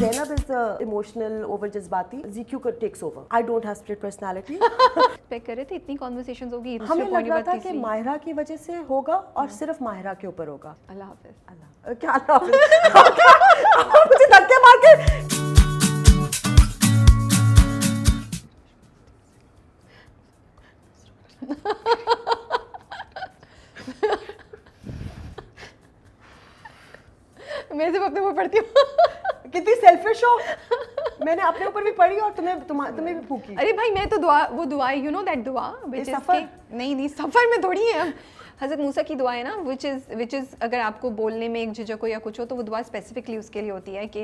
Zainab is the emotional over जज्बाती ZQ का takes over. I don't have split personality. Expect कर रहे थे इतनी कॉन्वर्सेशन होगी हमें लग रहा था कि माहिरा की वजह से होगा और हाँ। सिर्फ माहिरा के ऊपर होगा अल्लाह हाफिज अल्लाह क्या अल्लाह हाफिज मुझे धक्के मार के मैं सिर्फ अपने वो पढ़ती हूँ सेल्फिश हो मैंने अपने ऊपर भी पढ़ी और तुम्हें तुम्हें भी फूकी अरे भाई मैं तो दुआ वो दुआ यू नो दैट दुआ विच सफर नहीं नहीं सफर में थोड़ी है हज़रत मूसा की दुआ है ना विच इज़ विच इज़ अगर आपको बोलने में एक झिझक हो या कुछ हो तो वो दुआ स्पेसिफिकली उसके लिए होती है कि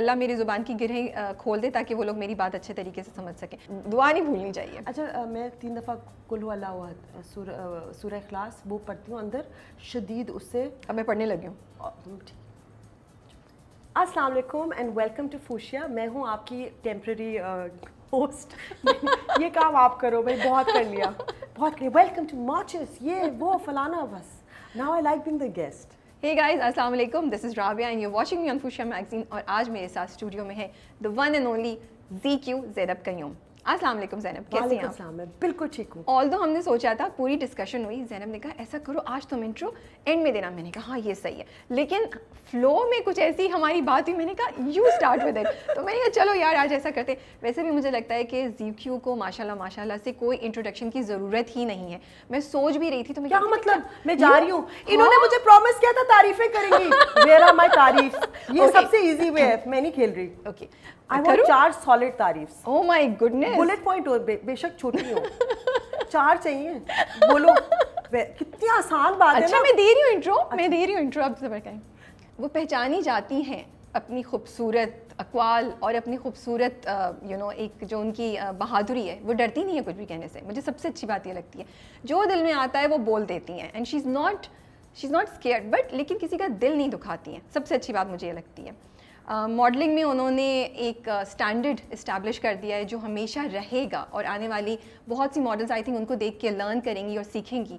अल्लाह मेरी ज़ुबान की गिरहें खोल दे ताकि वो लोग मेरी बात अच्छे तरीके से समझ सकें दुआ नहीं भूलनी चाहिए अच्छा आ, मैं तीन दफ़ा कुल अल्लाह सूर सूर्य खलास वो पढ़ती हूँ अंदर शदीद उससे अब मैं पढ़ने लगी हूँ ठीक अस्सलाम वालेकुम एंड वेलकम टू फूशिया मैं हूँ आपकी टेम्प्रेरी होस्ट ये काम आप करो भाई बहुत कर लिया बहुत कर वेलकम टू मार्चेस ये वो फलाना बस now I like being the guest hey guys अस्सलाम वालेकुम. Is Rabia and you are watching me on Fuchsia magazine और आज मेरे साथ स्टूडियो में है वन एंड ओनली जी क्यू Zedab कयूम अस्सलाम वालेकुम जैनब कैसी हैं आप मैं बिल्कुल ठीक हूँ ऑल हमने सोचा था पूरी डिस्कशन हुई जैनब ने कहा ऐसा करो आज तुम इंट्रो एंड में देना मैंने कहा हाँ ये सही है लेकिन फ्लो में कुछ ऐसी हमारी बात हुई मैंने कहा यू स्टार्ट विद इट तो मैंने कहा चलो यार आज ऐसा करते वैसे भी मुझे लगता है कि जी को माशाल्लाह माशाल्लाह से कोई इंट्रोडक्शन की ज़रूरत ही नहीं है मैं सोच भी रही थी तो मैं क्या मतलब मैं जा रही हूँ इन्होंने हाँ। मुझे प्रॉमिस किया था तारीफें करेंगी मेरा माई तारीफ ये सबसे ईजी वे है मैं नहीं खेल रही ओके चार सॉलिड तारीफ गुडनेस बुलेट पॉइंट हो बेशक छोटी हो चार चाहिए बोलो कितनी आसान बात अच्छा, है मैं दे रही हूँ इंट्रो अच्छा। मैं दे रही हूँ इंट्रो वो पहचानी जाती हैं अपनी खूबसूरत अकवाल और अपनी खूबसूरत यू नो एक जो उनकी बहादुरी है वो डरती नहीं है कुछ भी कहने से मुझे सबसे अच्छी बात ये लगती है जो दिल में आता है वो बोल देती हैं and she is not she is not scare but लेकिन किसी का दिल नहीं दुखाती हैं सबसे अच्छी बात मुझे ये लगती है मॉडलिंग uh, में उन्होंने एक स्टैंडर्ड uh, इस्टेब्लिश कर दिया है जो हमेशा रहेगा और आने वाली बहुत सी मॉडल्स आई थिंक उनको देख के लर्न करेंगी और सीखेंगी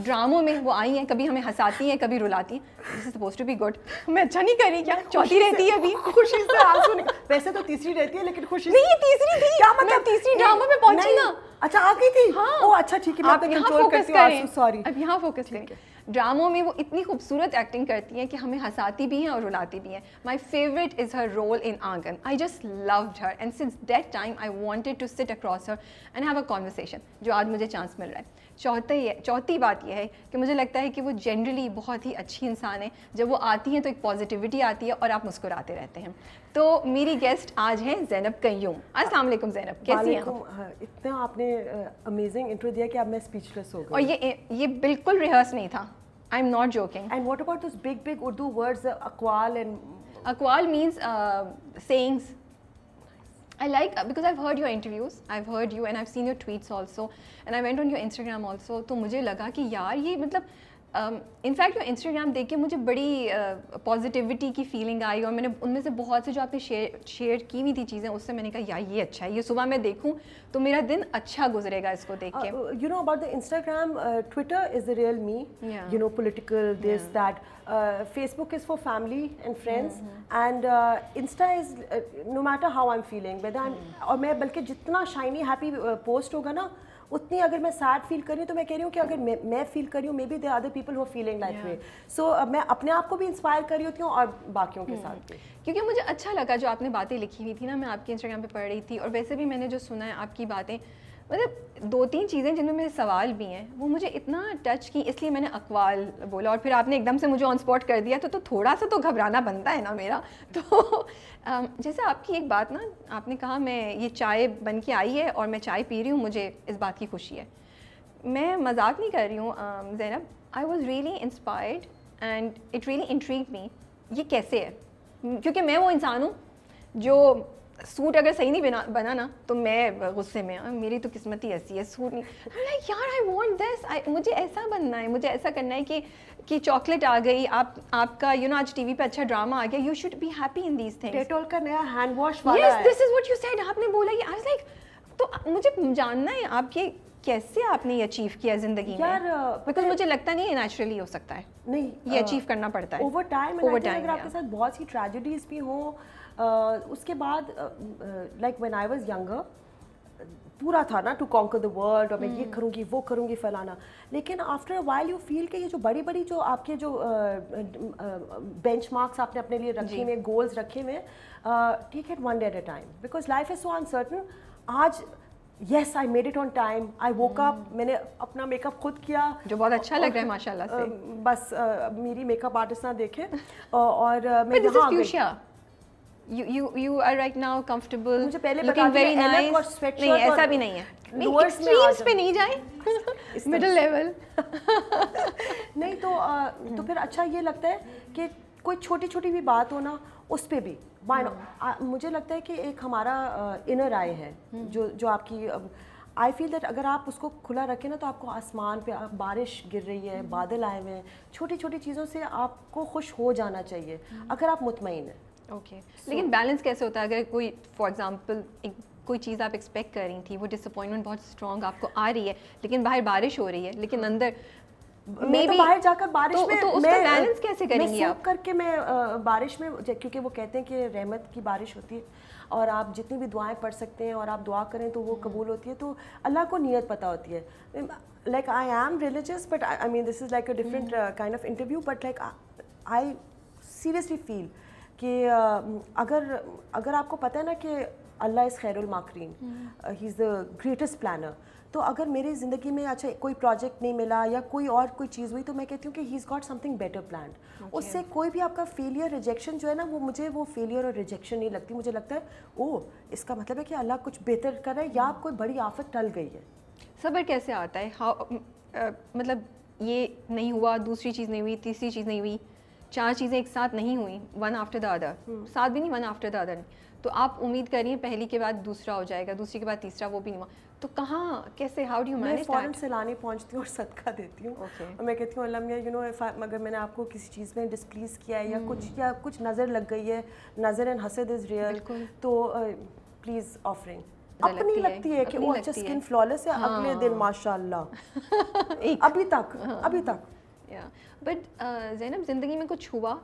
ड्रामों um, में वो आई हैं कभी हमें हंसाती हैं कभी रुलाती हैं this is suppose to be good मैं अच्छा नहीं करी क्या चौथी रहती है अभी खुशी से आंसू वैसे तो तीसरी रहती है लेकिन खुशी नहीं तीसरी थी क्या मतलब तीसरी ड्रामा में पहुंची ना अच्छा आ गई थी हाँ ओ अच्छा ठीक है आप यहाँ फोकस करें सॉरी तो अब यहाँ फोकस करें ड्रामों में वो इतनी खूबसूरत एक्टिंग करती हैं कि हमें हंसाती भी हैं और रुलाती भी हैं my favourite is her role in Aangan I just loved her and since that time I wanted to sit across her and have a conversation जो आज मुझे चांस मिल रहा है चौथी चौथी बात यह है कि मुझे लगता है कि वो जनरली बहुत ही अच्छी इंसान है जब वो आती हैं तो एक पॉजिटिविटी आती है और आप मुस्कुराते रहते हैं तो मेरी गेस्ट आज हैं जैनब कयूम अस्सलाम वालेकुम जैनब कैसी हैं आप हाँ, इतना आपने अमेजिंग इंट्रो दिया कि अब मैं स्पीचलेस हो गई और ये ये बिल्कुल रिहर्स नहीं था I am not joking and what about this big big Urdu words अकवाल एंड अकवाल means sayings I like uh, because I've heard your interviews, I've heard you and I've seen your tweets also and I went on your Instagram also तो मुझे लगा कि यार ये मतलब in fact मैं इंस्टाग्राम देख के मुझे बड़ी पॉजिटिविटी uh, की फीलिंग आई और मैंने उनमें से बहुत से जो आपने शेयर शेयर की हुई थी चीज़ें उससे मैंने कहा यार ये अच्छा है ये सुबह मैं देखूँ तो मेरा दिन अच्छा गुजरेगा इसको देख के you know about the Instagram Twitter is the real me you know political this that Facebook is for family and friends and Insta is no matter how I am feeling whether और मैं बल्कि जितना shiny happy post होगा ना उतनी अगर मैं sad feel कर रही हूँ तो मैं कह रही हूँ कि अगर मैं, फील कर रही हूँ maybe they other people who feeling like way so मैं अपने आप को भी इंस्पायर कर रही होती हूँ और बाकियों के hmm. साथ भी क्योंकि मुझे अच्छा लगा जो आपने बातें लिखी हुई थी ना मैं आपके इंस्टाग्राम पर पढ़ रही थी और वैसे भी मैंने जो सुना है आपकी बातें मतलब दो तीन चीज़ें जिनमें मेरे सवाल भी हैं वो मुझे इतना टच की इसलिए मैंने अकवाल बोला और फिर आपने एकदम से मुझे ऑन स्पॉट कर दिया तो तो थोड़ा सा तो घबराना बनता है ना मेरा तो जैसे आपकी एक बात ना आपने कहा मैं ये चाय बन के आई है और मैं चाय पी रही हूँ मुझे इस बात की खुशी है मैं मजाक नहीं कर रही हूँ Zainab I was really inspired and it really intrigued me ये कैसे है क्योंकि मैं वो इंसान हूँ जो सूट अगर सही नहीं बना बना ना तो मैं गुस्से में मेरी तो किस्मत ही ऐसी है सूट नहीं लाइक यार आई वांट दिस मुझे ऐसा बनना है मुझे ऐसा करना है कि कि चॉकलेट आ गई आप आपका यू you नो know, आज टीवी पे अच्छा ड्रामा आ गया you should be happy in these things Dettol का नया हैंड वॉश वाला yes this is what you said आपने बोला ये आई वाज लाइक तो मुझे जानना है आप ये कैसे आपने ये अचीव किया जिंदगी में बिकॉज मुझे लगता नहीं है नेचुरली हो सकता है नहीं ये अचीव करना पड़ता है ओवर टाइम अगर आपके साथ बहुत सी ट्रेजेडीज भी हो उसके बाद like when I was younger पूरा था ना टू कॉन्कर द वर्ल्ड और मैं ये hmm. करूँगी वो करूँगी फलाना लेकिन आफ्टर वाइल यू फील के ये जो बड़ी बड़ी जो आपके जो बेंच मार्क्स आपने अपने लिए रखे हुए गोल्स रखे हुए take it one day at a time because life is so uncertain आज yes I made it on time I woke up मैंने अपना मेकअप खुद किया जो बहुत अच्छा लग रहा है माशाल्लाह से बस मेरी मेकअप आर्टिस्ट ना देखे और मैं you you you are right now comfortable मुझे पहले looking very nice नहीं ऐसा भी नहीं है एक्सट्रीम्स पे नहीं जाए मिडिल लेवल नहीं तो आ, तो फिर अच्छा ये लगता है कि कोई छोटी छोटी भी बात हो ना उस पर भी माइनो मुझे लगता है कि एक हमारा इनर आय है हम्म। जो जो आपकी आई फील दैट अगर आप उसको खुला रखें ना तो आपको आसमान पे आप बारिश गिर रही है हम्म। बादल आए हुए हैं छोटी छोटी चीज़ों से आपको खुश हो जाना चाहिए हम्म। अगर आप मुतमिन हैं ओके okay. so, लेकिन बैलेंस कैसे होता है अगर कोई फॉर एग्जांपल एक कोई चीज़ आप एक्सपेक्ट कर रही थी वो डिसअपॉइंटमेंट बहुत स्ट्रॉन्ग आपको आ रही है लेकिन बाहर बारिश हो रही है लेकिन हाँ। अंदर मैं तो बाहर जाकर बारिश तो, में तो मैं बैलेंस कैसे मैं आप करके मैं आ, बारिश में क्योंकि वो कहते हैं कि रहमत की बारिश होती है और आप जितनी भी दुआएं पढ़ सकते हैं और आप दुआ करें तो वो हाँ। कबूल होती है तो अल्लाह को नीयत पता होती है like I am religious but I mean this is like a different kind of interview but like I seriously feel कि अगर अगर आपको पता है ना कि अल्लाह इज़ खैरुल माकरीन he is the greatest planner तो अगर मेरी ज़िंदगी में अच्छा कोई प्रोजेक्ट नहीं मिला या कोई और कोई चीज़ हुई तो मैं कहती हूँ कि he is got something better plan उससे कोई भी आपका फेलियर रिजेक्शन जो है ना वो मुझे वो फेलियर और रिजेक्शन नहीं लगती मुझे लगता है ओ इसका मतलब है कि अल्लाह कुछ बेहतर कर रहा है या कोई बड़ी आफत टल गई है सबर कैसे आता है हाउ मतलब ये नहीं हुआ दूसरी चीज़ नहीं हुई तीसरी चीज़ नहीं हुई चार चीज़ें एक साथ नहीं हुई वन आफ्टर द अदर साथ भी नहीं वन आफ्टर द अदर तो आप उम्मीद करिए पहली के बाद दूसरा हो जाएगा दूसरी के बाद तीसरा वो भी नहीं हुआ तो कहाँ कैसे हाउ डू मैं फौरन से लाने पहुँचती हूँ और सदका देती हूँ okay. मैं कहती हूँ अलमिया यू नो अगर मैंने आपको किसी चीज़ में डिस्प्लीज़ किया है या hmm. कुछ या कुछ नज़र लग गई है नज़र एंड हसद इज़ रियल तो प्लीज़ ऑफरिंग अपनी लगती है कि वो अच्छा स्किन फ्लॉलेस है अगले दिन हाँ. माशाल्लाह अभी तक हाँ. अभी तक या बट जैनब ज़िंदगी में कुछ हुआ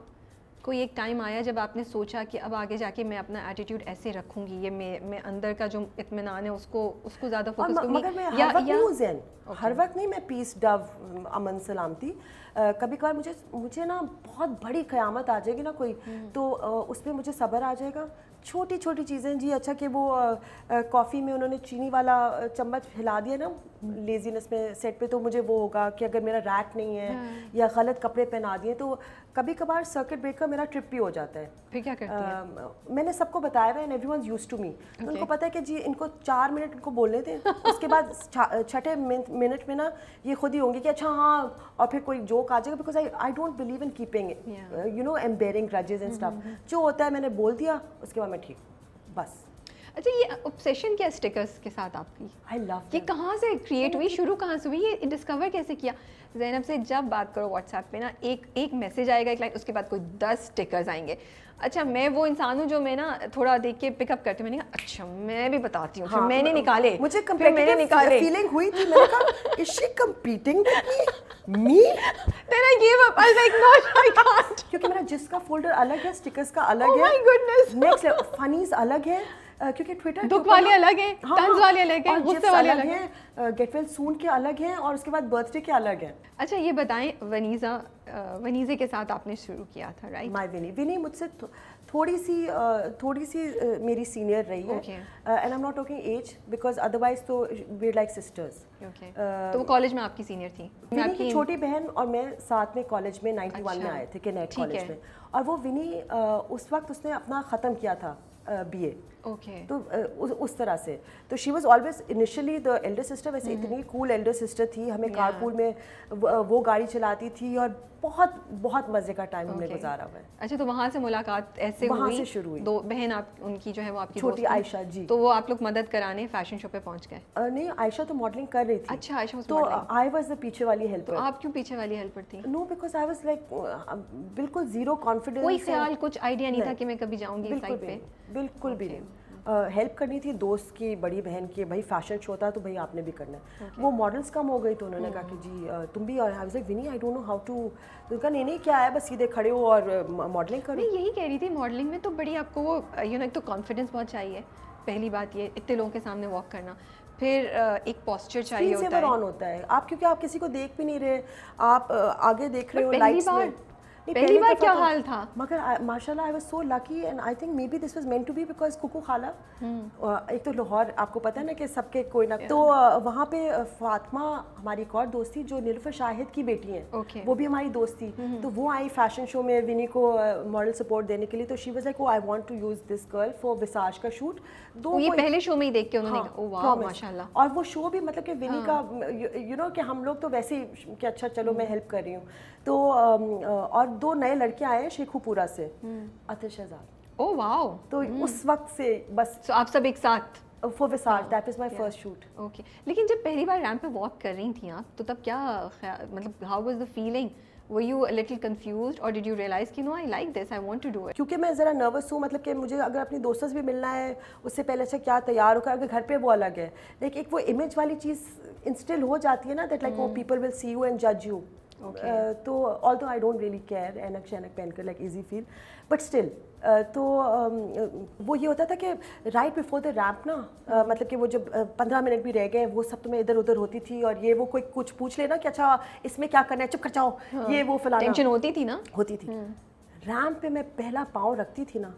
कोई एक टाइम आया जब आपने सोचा कि अब आगे जाके मैं अपना एटीट्यूड ऐसे रखूंगी ये मैं मैं अंदर का जो इतमान है उसको उसको ज़्यादा फोकस करूंगी मगर मैं या, हर वक्त नहीं जैन okay. हर वक्त नहीं मैं पीस डव अमन सलामती कभी कभार मुझे मुझे ना बहुत बड़ी क़यामत आ जाएगी ना कोई हम्म। तो उस पर मुझे सब्र आ जाएगा छोटी छोटी चीज़ें जी अच्छा कि वो कॉफ़ी में उन्होंने चीनी वाला चम्मच हिला दिया ना लेजीनेस में सेट पे तो मुझे वो होगा कि अगर मेरा रैक नहीं है हम्म। या गलत कपड़े पहना दिए तो कभी कभार सर्किट ब्रेकर मेरा ट्रिप भी हो जाता है फिर क्या करती uh, है? मैंने सबको बताया हुआ and every one use to me उनको पता है कि जी इनको चार मिनट इनको बोलने दें उसके बाद छठे मिनट में ना ये खुद ही होंगे कि अच्छा हाँ और फिर कोई जोक आ जाएगा because I I don't believe in keeping you know um bearing grudges and stuff जो होता है मैंने बोल दिया उसके बाद मैं ठीक बस अच्छा ये ऑब्सेशन क्या स्टिकर्स के साथ आपकी आई लव ये कहाँ से क्रिएट हुई शुरू कहाँ से हुई ये डिस्कवर कैसे किया जैनब तो से जब बात करो व्हाट्सएप पे ना एक एक मैसेज आएगा एक लाइन उसके बाद कोई दस स्टिकर्स आएंगे अच्छा मैं वो इंसान हूँ जो मैं ना थोड़ा देख के पिकअप करती मैंने कहा अच्छा मैं भी बताती हूँ हाँ, मैंने मतलब निकाले मुझे मैंने निकाले फीलिंग हुई थी मैंने कहा is she competing me then I give up I like no I can't क्योंकि मेरा जिसका फोल्डर अलग है स्टिकर्स का अलग oh है oh my goodness next funnies अलग है क्योंकि ट्विटर दुख हाँ, हाँ। वाले अलग है तंज वाले अलग है गुस्से वाले अलग है गेट वेल सून के अलग हैं और उसके बाद बर्थडे के अलग हैं अच्छा ये बताएं वनीजा वनीजे के साथ आपने शुरू किया था राइट माय विनी विनी मुझसे थोड़ी सी थोड़ी सी मेरी सीनियर रही है and I am not talking as because otherwise तो वी लाइक सिस्टर्स तो वो कॉलेज में आपकी सीनियर थी विनी की छोटी बहन और मैं साथ में कॉलेज में 91 अच्छा, में आए थे के नेट कॉलेज में और वो विनी उस वक्त उसने अपना ख़त्म किया था बीए ओके तो उस, तरह से तो she was always initially the elder sister वैसे हम्म। इतनी कूल एल्डर सिस्टर थी हमें कारपूल में वो गाड़ी चलाती थी और बहुत बहुत मज़े का टाइम हमने गुजारा हुआ है अच्छा तो वहाँ से मुलाकात ऐसे वहाँ से शुरू हुई दो बहन आप उनकी जो है वो आपकी छोटी आयशा जी तो वो आप लोग मदद कराने फैशन शो पे पहुँच गए नहीं आयशा तो मॉडलिंग कर रही थी अच्छा आयशा तो आई वॉज द पीछे वाली हेल्पर तो आप क्यों पीछे वाली हेल्पर थी no because I was like बिल्कुल जीरो कॉन्फिडेंस कोई ख्याल कुछ आइडिया नहीं था कि मैं कभी जाऊँगी बिल्कुल भी नहीं हेल्प करनी थी दोस्त की बड़ी बहन की भाई फैशन शो था तो भाई आपने भी करना है okay. वो मॉडल्स कम हो गई तो उन्होंने कहा कि हम्म। जी तुम भी और हाउस लाइक विनी I don't know how to तो कहा नहीं नहीं क्या है बस सीधे खड़े हो और मॉडलिंग करो मैं यही कह रही थी मॉडलिंग में तो बड़ी आपको वो यू नो एक तो कॉन्फिडेंस बहुत चाहिए पहली बात ये इतने लोगों के सामने वॉक करना फिर एक पॉस्चर चाहिए होता है ऑन होता है आप क्योंकि आप किसी को देख भी नहीं रहे आप आगे देख रहे हो लाइट्स में पहली तो बार क्या हाल था मगर माशाल्लाह I was so lucky and I think maybe this was meant to be because कुकू खाला हम्म। एक तो लाहौर आपको पता है ना कि सबके कोई ना तो वहाँ पे फातिमा हमारी एक और दोस्त थी जो निलफर शाहिद की बेटी है वो भी हमारी दोस्त थी हम्म, हम्म। तो वो आई फैशन शो में विनी को मॉडल सपोर्ट देने के लिए तो she was like I want to use this girl for विसाज का शूट दो ये पहले शो में ही देख के उन्होंने हाँ, oh, माशाल्लाह और वो शो भी मतलब कि विनी हाँ। का यू नो कि हम लोग तो वैसे कि अच्छा चलो मैं हेल्प कर रही हूँ तो और दो नए लड़के आए हैं शेखुपुरा से आतिश हम्म। शहजाद ओ वाओ तो हम्म। उस वक्त से बस so, आप सब एक साथ फॉर विसार that is my first shoot okay लेकिन जब पहली बार रैम पे वॉक कर रही थी आप तो तब क्या मतलब how was the feeling Were you a little confused or did you realize कि no I like this I want to do it क्योंकि मैं ज़रा nervous हूँ मतलब कि मुझे अगर अपनी दोस्तों से भी मिलना है उससे पहले अच्छा क्या तैयार होकर अगर घर पे वो अलग है लेकिन एक वो इमेज वाली चीज़ इंस्टिल हो जाती है ना दैट लाइक वो people will see you and जज यू Uh, तो although I don't really care एनक शैनक पहनकर like easy feel but still तो um, uh, वो ये होता था कि राइट बिफोर द रैम्प ना uh, hmm. मतलब कि वो जब पंद्रह मिनट भी रह गए वो सब तो मैं इधर उधर होती थी और ये वो कोई कुछ पूछ लेना कि अच्छा इसमें क्या करना है चुप कर जाओ हाँ। ये वो फिलहाल टेंशन होती थी ना होती थी रैम्प hmm. पे मैं पहला पाँव रखती थी ना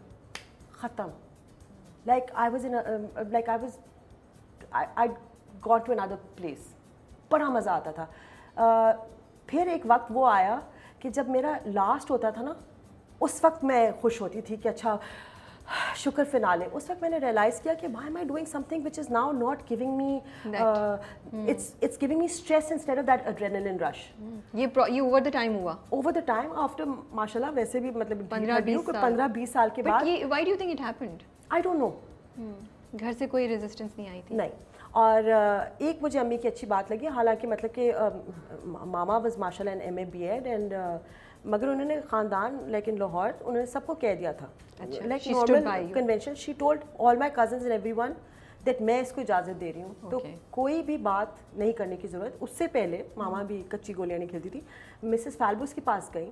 ख़त्म like I was in like I was I got to another place बड़ा मज़ा आता था uh, फिर एक वक्त वो आया कि जब मेरा लास्ट होता था ना उस वक्त मैं खुश होती थी कि अच्छा शुक्र फिनाले उस वक्त मैंने रियलाइज़ किया कि why am I doing something which is now not giving me it's it's giving me stress instead of that in rush ये ये ओवर द टाइम हुआ ओवर द टाइम आफ्टर माशाल्लाह वैसे भी मतलब पंद्रह बीस साल के बाद why do think it happened I don't know घर से कोई रेजिस्टेंस नहीं आई थी नहीं और एक मुझे अम्मी की अच्छी बात लगी हालांकि मतलब कि मामा was marshal and M A B Ed and मगर उन्होंने ख़ानदान लेकिन लाहौर उन्होंने सबको कह दिया था like normal convention she told all my cousin and every one that मैं इसको इजाज़त दे रही हूँ तो okay. तो कोई भी बात नहीं करने की ज़रूरत उससे पहले मामा भी कच्ची गोलियाँ नहीं खेलती थी मिसेस फालबूस के पास गई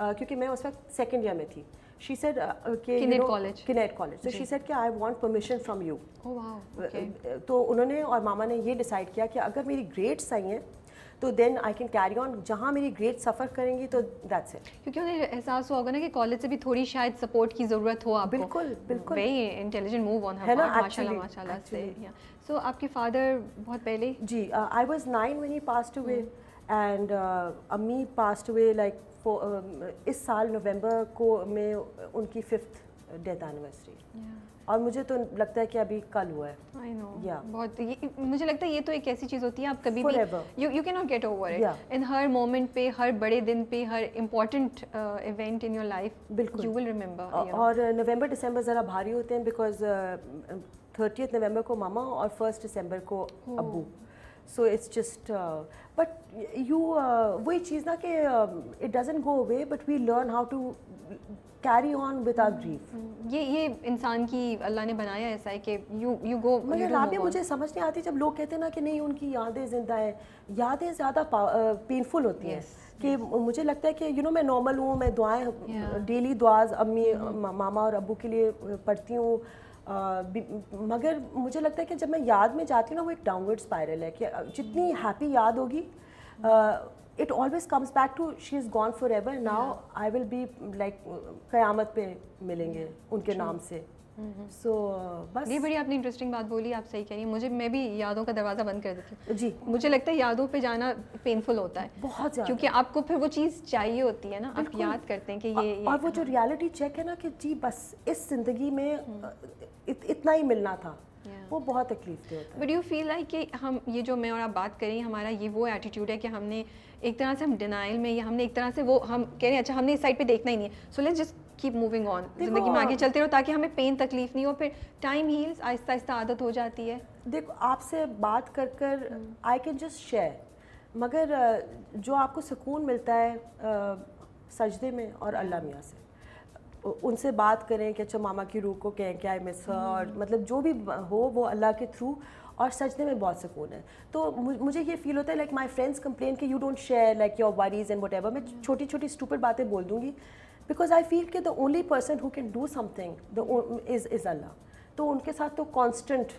क्योंकि मैं उस वक्त सेकेंड ईयर में थी she said, uh, okay, Kinet you know, College. Kinet College. So जी. she said ki I want permission from you. Oh wow. Uh, okay. to unhone aur mama ne ye decide kiya ki agar meri grades sahi hain तो then I can carry on जहाँ मेरी grade सफ़र करेंगी तो that's it क्योंकि उन्हें एहसास होगा ना कि कॉलेज से भी थोड़ी शायद सपोर्ट की ज़रूरत हो आपको बिल्कुल बिल्कुल वेरी इंटेलिजेंट मूव ऑन है ना माशाल्लाह माशाल्लाह से सो आपके फादर बहुत पहले जी I was nine when he passed away and अम्मी पास्ड अवे लाइक इस साल नवंबर को में उनकी फिफ्थ डेथ एनिवर्सरी और मुझे तो लगता है कि अभी कल हुआ है आई नो या बहुत ये मुझे लगता है ये तो एक ऐसी चीज़ होती है आप कभी Forever. भी you you can not get over it in हर मोमेंट पे हर बड़े दिन पे हर important event in your life बिल्कुल यू विल रिमेंबर और नवंबर दिसंबर ज़रा भारी होते हैं बिकॉज थर्टियथ नवंबर को मामा और फर्स्ट दिसंबर को oh. अबू so it's just but you वही चीज़ ना कि it doesn't go away but we learn how to carry on with our grief ये ये इंसान की अल्लाह ने बनाया ऐसा है कि यू you go मगर राबिया मुझे समझ नहीं आती जब लोग कहते हैं ना कि नहीं उनकी यादें जिंदा हैं यादें ज़्यादा पेनफुल uh, होती हैं कि मुझे लगता है कि यू नो मैं नॉर्मल हूँ मैं दुआएं डेली दुआज अम्मी mm-hmm. मामा और अबू के लिए uh, पढ़ती हूँ मगर मुझे लगता है कि जब मैं याद में जाती हूँ ना वो एक डाउनवर्ड स्पायरल है कि जितनी हैप्पी याद होगी it always comes back to she is gone forever now I will be like क़यामत पे मिलेंगे उनके नाम से सो so, बस ये बड़ी आपने इंटरेस्टिंग बात बोली आप सही कह रही हैं मुझे मैं भी यादों का दरवाज़ा बंद कर देती हूँ जी मुझे लगता है यादों पे जाना पेनफुल होता है बहुत ज़्यादा क्योंकि आपको फिर वो चीज़ चाहिए होती है ना आप याद करते हैं कि ये, ये और वो जो रियलिटी हाँ। चेक है ना कि जी बस इस ज़िंदगी में हम्म। इत, इतना ही मिलना था Yeah. वो बहुत तकलीफ दे होता बट यू फील लाइक कि हम ये जो मैं और आप बात करें हमारा ये वो एटीट्यूड है कि हमने एक तरह से हम डिनाइल में या हमने एक तरह से वो हम कह रहे हैं अच्छा हमने इस साइड पे देखना ही नहीं है so let's just keep moving on जिंदगी में आगे चलते रहो ताकि हमें पेन तकलीफ नहीं हो फिर टाइम हील्स आहिस्ता आहिस्ता आदत हो जाती है देखो आपसे बात कर कर आई कैन जस्ट शेयर मगर जो आपको सुकून मिलता है सजदे में और अल्लाह मियाँ से उनसे बात करें कि अच्छा मामा की रूह को कहें क्या आई मिस हर और हम्म। मतलब जो भी हो वो अल्लाह के थ्रू और सजने में बहुत सुकून है तो मुझे ये फील होता है लाइक माई फ्रेंड्स कंप्लेन कि you don't share like your worries and whatever मैं छोटी छोटी स्टूपर बातें बोल दूँगी बिकॉज आई फील के the only person who can do something is is अल्लाह तो उनके साथ तो कॉन्स्टेंट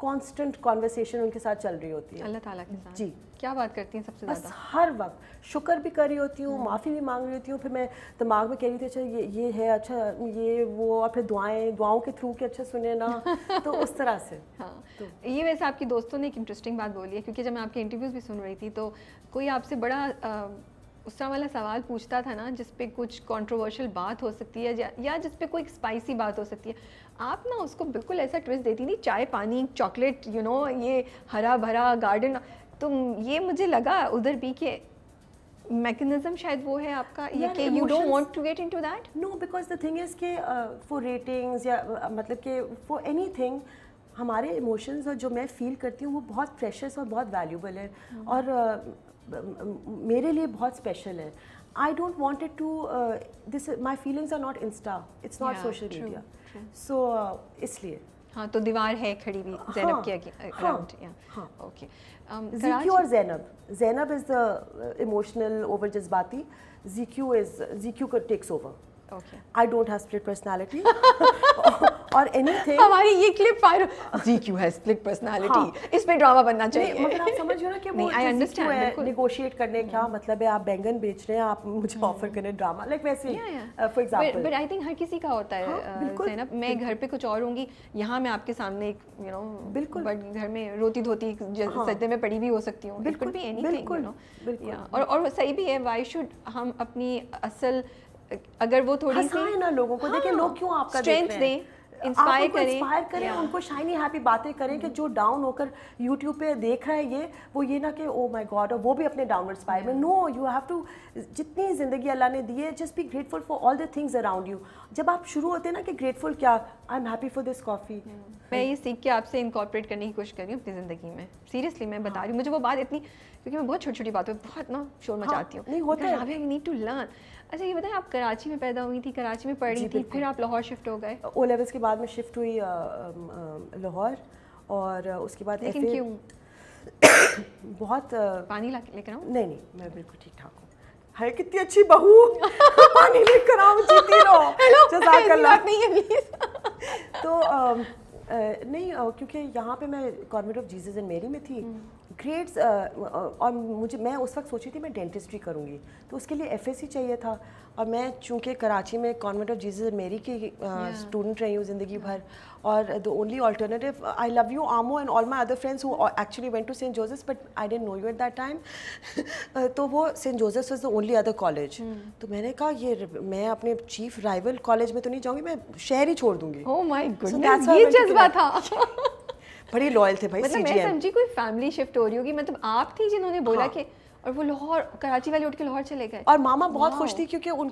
कॉन्स्टेंट कॉन्वर्सेशन उनके साथ चल रही होती है अल्लाह ताला के साथ जी क्या बात करती हैं सबसे बस हर वक्त शुक्र भी कर रही होती हूँ हम्म। माफ़ी भी मांग रही होती हूँ फिर मैं दिमाग में कह रही थी अच्छा ये ये है अच्छा ये वो और फिर दुआएं दुआओं के थ्रू के अच्छा सुने ना तो उस तरह से हाँ तो। ये वैसे आपकी दोस्तों ने एक इंटरेस्टिंग बात बोली है क्योंकि जब मैं आपके इंटरव्यूज़ भी सुन रही थी तो कोई आपसे बड़ा तरह वाला सवाल पूछता था ना जिस पे कुछ कंट्रोवर्शियल बात हो सकती है या जिस पे कोई स्पाइसी बात हो सकती है आप ना उसको बिल्कुल ऐसा ट्विस्ट देती थी चाय पानी चॉकलेट यू नो ये हरा भरा गार्डन तो ये मुझे लगा उधर भी कि मैकेनिज्म शायद वो है आपका ये कि you don't want to get into that no because the thing is के फॉर रेटिंग्स या uh, मतलब कि फॉर एनीथिंग हमारे इमोशंस और जो मैं फील करती हूँ वो बहुत प्रेशस और बहुत वैल्यूबल है hmm. और uh, मेरे लिए बहुत स्पेशल है I don't want it to this my feelings are not insta it's not social media so इसलिए. हाँ तो दीवार है खड़ी भी जैनब के अराउंड हाँ ओके जीक्यू और Zainab Zainab is the emotional over जज्बाती GQ is GQ takes over I don't have split personality और एनीथिंग हमारी ये क्लिप फायर जी क्यू है स्प्लिट पर्सनालिटी हाँ। इस पे ड्रामा बनना चाहिए मतलब आप समझ रहे हो कि नहीं आई अंडरस्टैंड नेगोशिएट करने का मतलब है आप बैंगन बेच रहे हैं आप मुझे ऑफर करें ड्रामा लाइक वैसे for example but I think हर किसी का होता है जैनब हाँ, uh, मैं घर पे कुछ और होंगी यहां मैं आपके सामने एक यू नो बिल्कुल बट घर में रोती धोती हाँ। सजदे में पड़ी भी हो सकती हूं बिल्कुल भी एनीथिंग यू नो और और सही भी है व्हाई शुड हम अपनी असल अगर वो थोड़ी सी ना लोगों को देखिए लोग हाँ, क्यों आपका स्ट्रेंथ दें इंस्पायर करें इंस्पायर करें उनको शाइनी हैप्पी बातें करें कि जो डाउन होकर यूट्यूब पे देख रहा है ये वो ये ना कि ओ माय गॉड और वो भी अपने डाउनवर्ड स्पायर में नो यू हैव टू जितनी ज़िंदगी अल्लाह ने दी है just be grateful for all the things around you जब आप शुरू होते हैं ना कि ग्रेटफुल क्या I am happy for this coffee मैं ये सीख के आपसे इनकॉर्पोरेट करने की कोशिश कर रही हूँ अपनी ज़िंदगी में सीरियसली मैं बता हाँ। रही हूँ मुझे वो बात इतनी क्योंकि मैं बहुत छोटी छोटी बातों पर बहुत ना शोर हाँ, मचाती हूँ नहीं होता है नीड टू लर्न अच्छा ये बताएं आप कराची में पैदा हुई थी कराची में पढ़ी थी फिर आप लाहौर शिफ्ट हो गए ओ लेवल्स के बाद में शिफ्ट हुई लाहौर और उसके बाद क्यों बहुत पानी लेकर आऊँ नहीं नहीं मैं बिल्कुल ठीक ठाक हूँ हाय कितनी अच्छी बहू पानी लेकर आओ जी तीनों हेलो जजाक अल्लाह नहीं है प्लीज तो आ, आ, नहीं आ, क्योंकि यहाँ पे मैं कॉन्वेंट ऑफ जीसस एंड मेरी में थी हम्म। ग्रेड्स uh, uh, और मुझे मैं उस वक्त सोची थी मैं डेंटिस्ट्री करूँगी तो उसके लिए एफ चाहिए था और मैं चूँकि कराची में कॉन्वेंट ऑफ जीसस मेरी की स्टूडेंट uh, रही हूँ ज़िंदगी भर और the only alternative I love you आमो and all my other friends who actually went to Saint जोजेस but I didn't know you at that time तो वो Saint Joseph was the only other college तो मैंने कहा ये मैं अपने चीफ राइवल कॉलेज में तो नहीं जाऊँगी मैं शहर ही छोड़ दूंगी oh my goodness, so ये जज्बा था बड़े लॉयल थे भाई मतलब मैं समझी कोई फैमिली शिफ्ट हो रही होगी मतलब आप थी जिन्होंने बोला हाँ. कि और वो लाहौर कराची वाली उठ के लाहौर चले गए और मामा बहुत खुश थी क्योंकि उन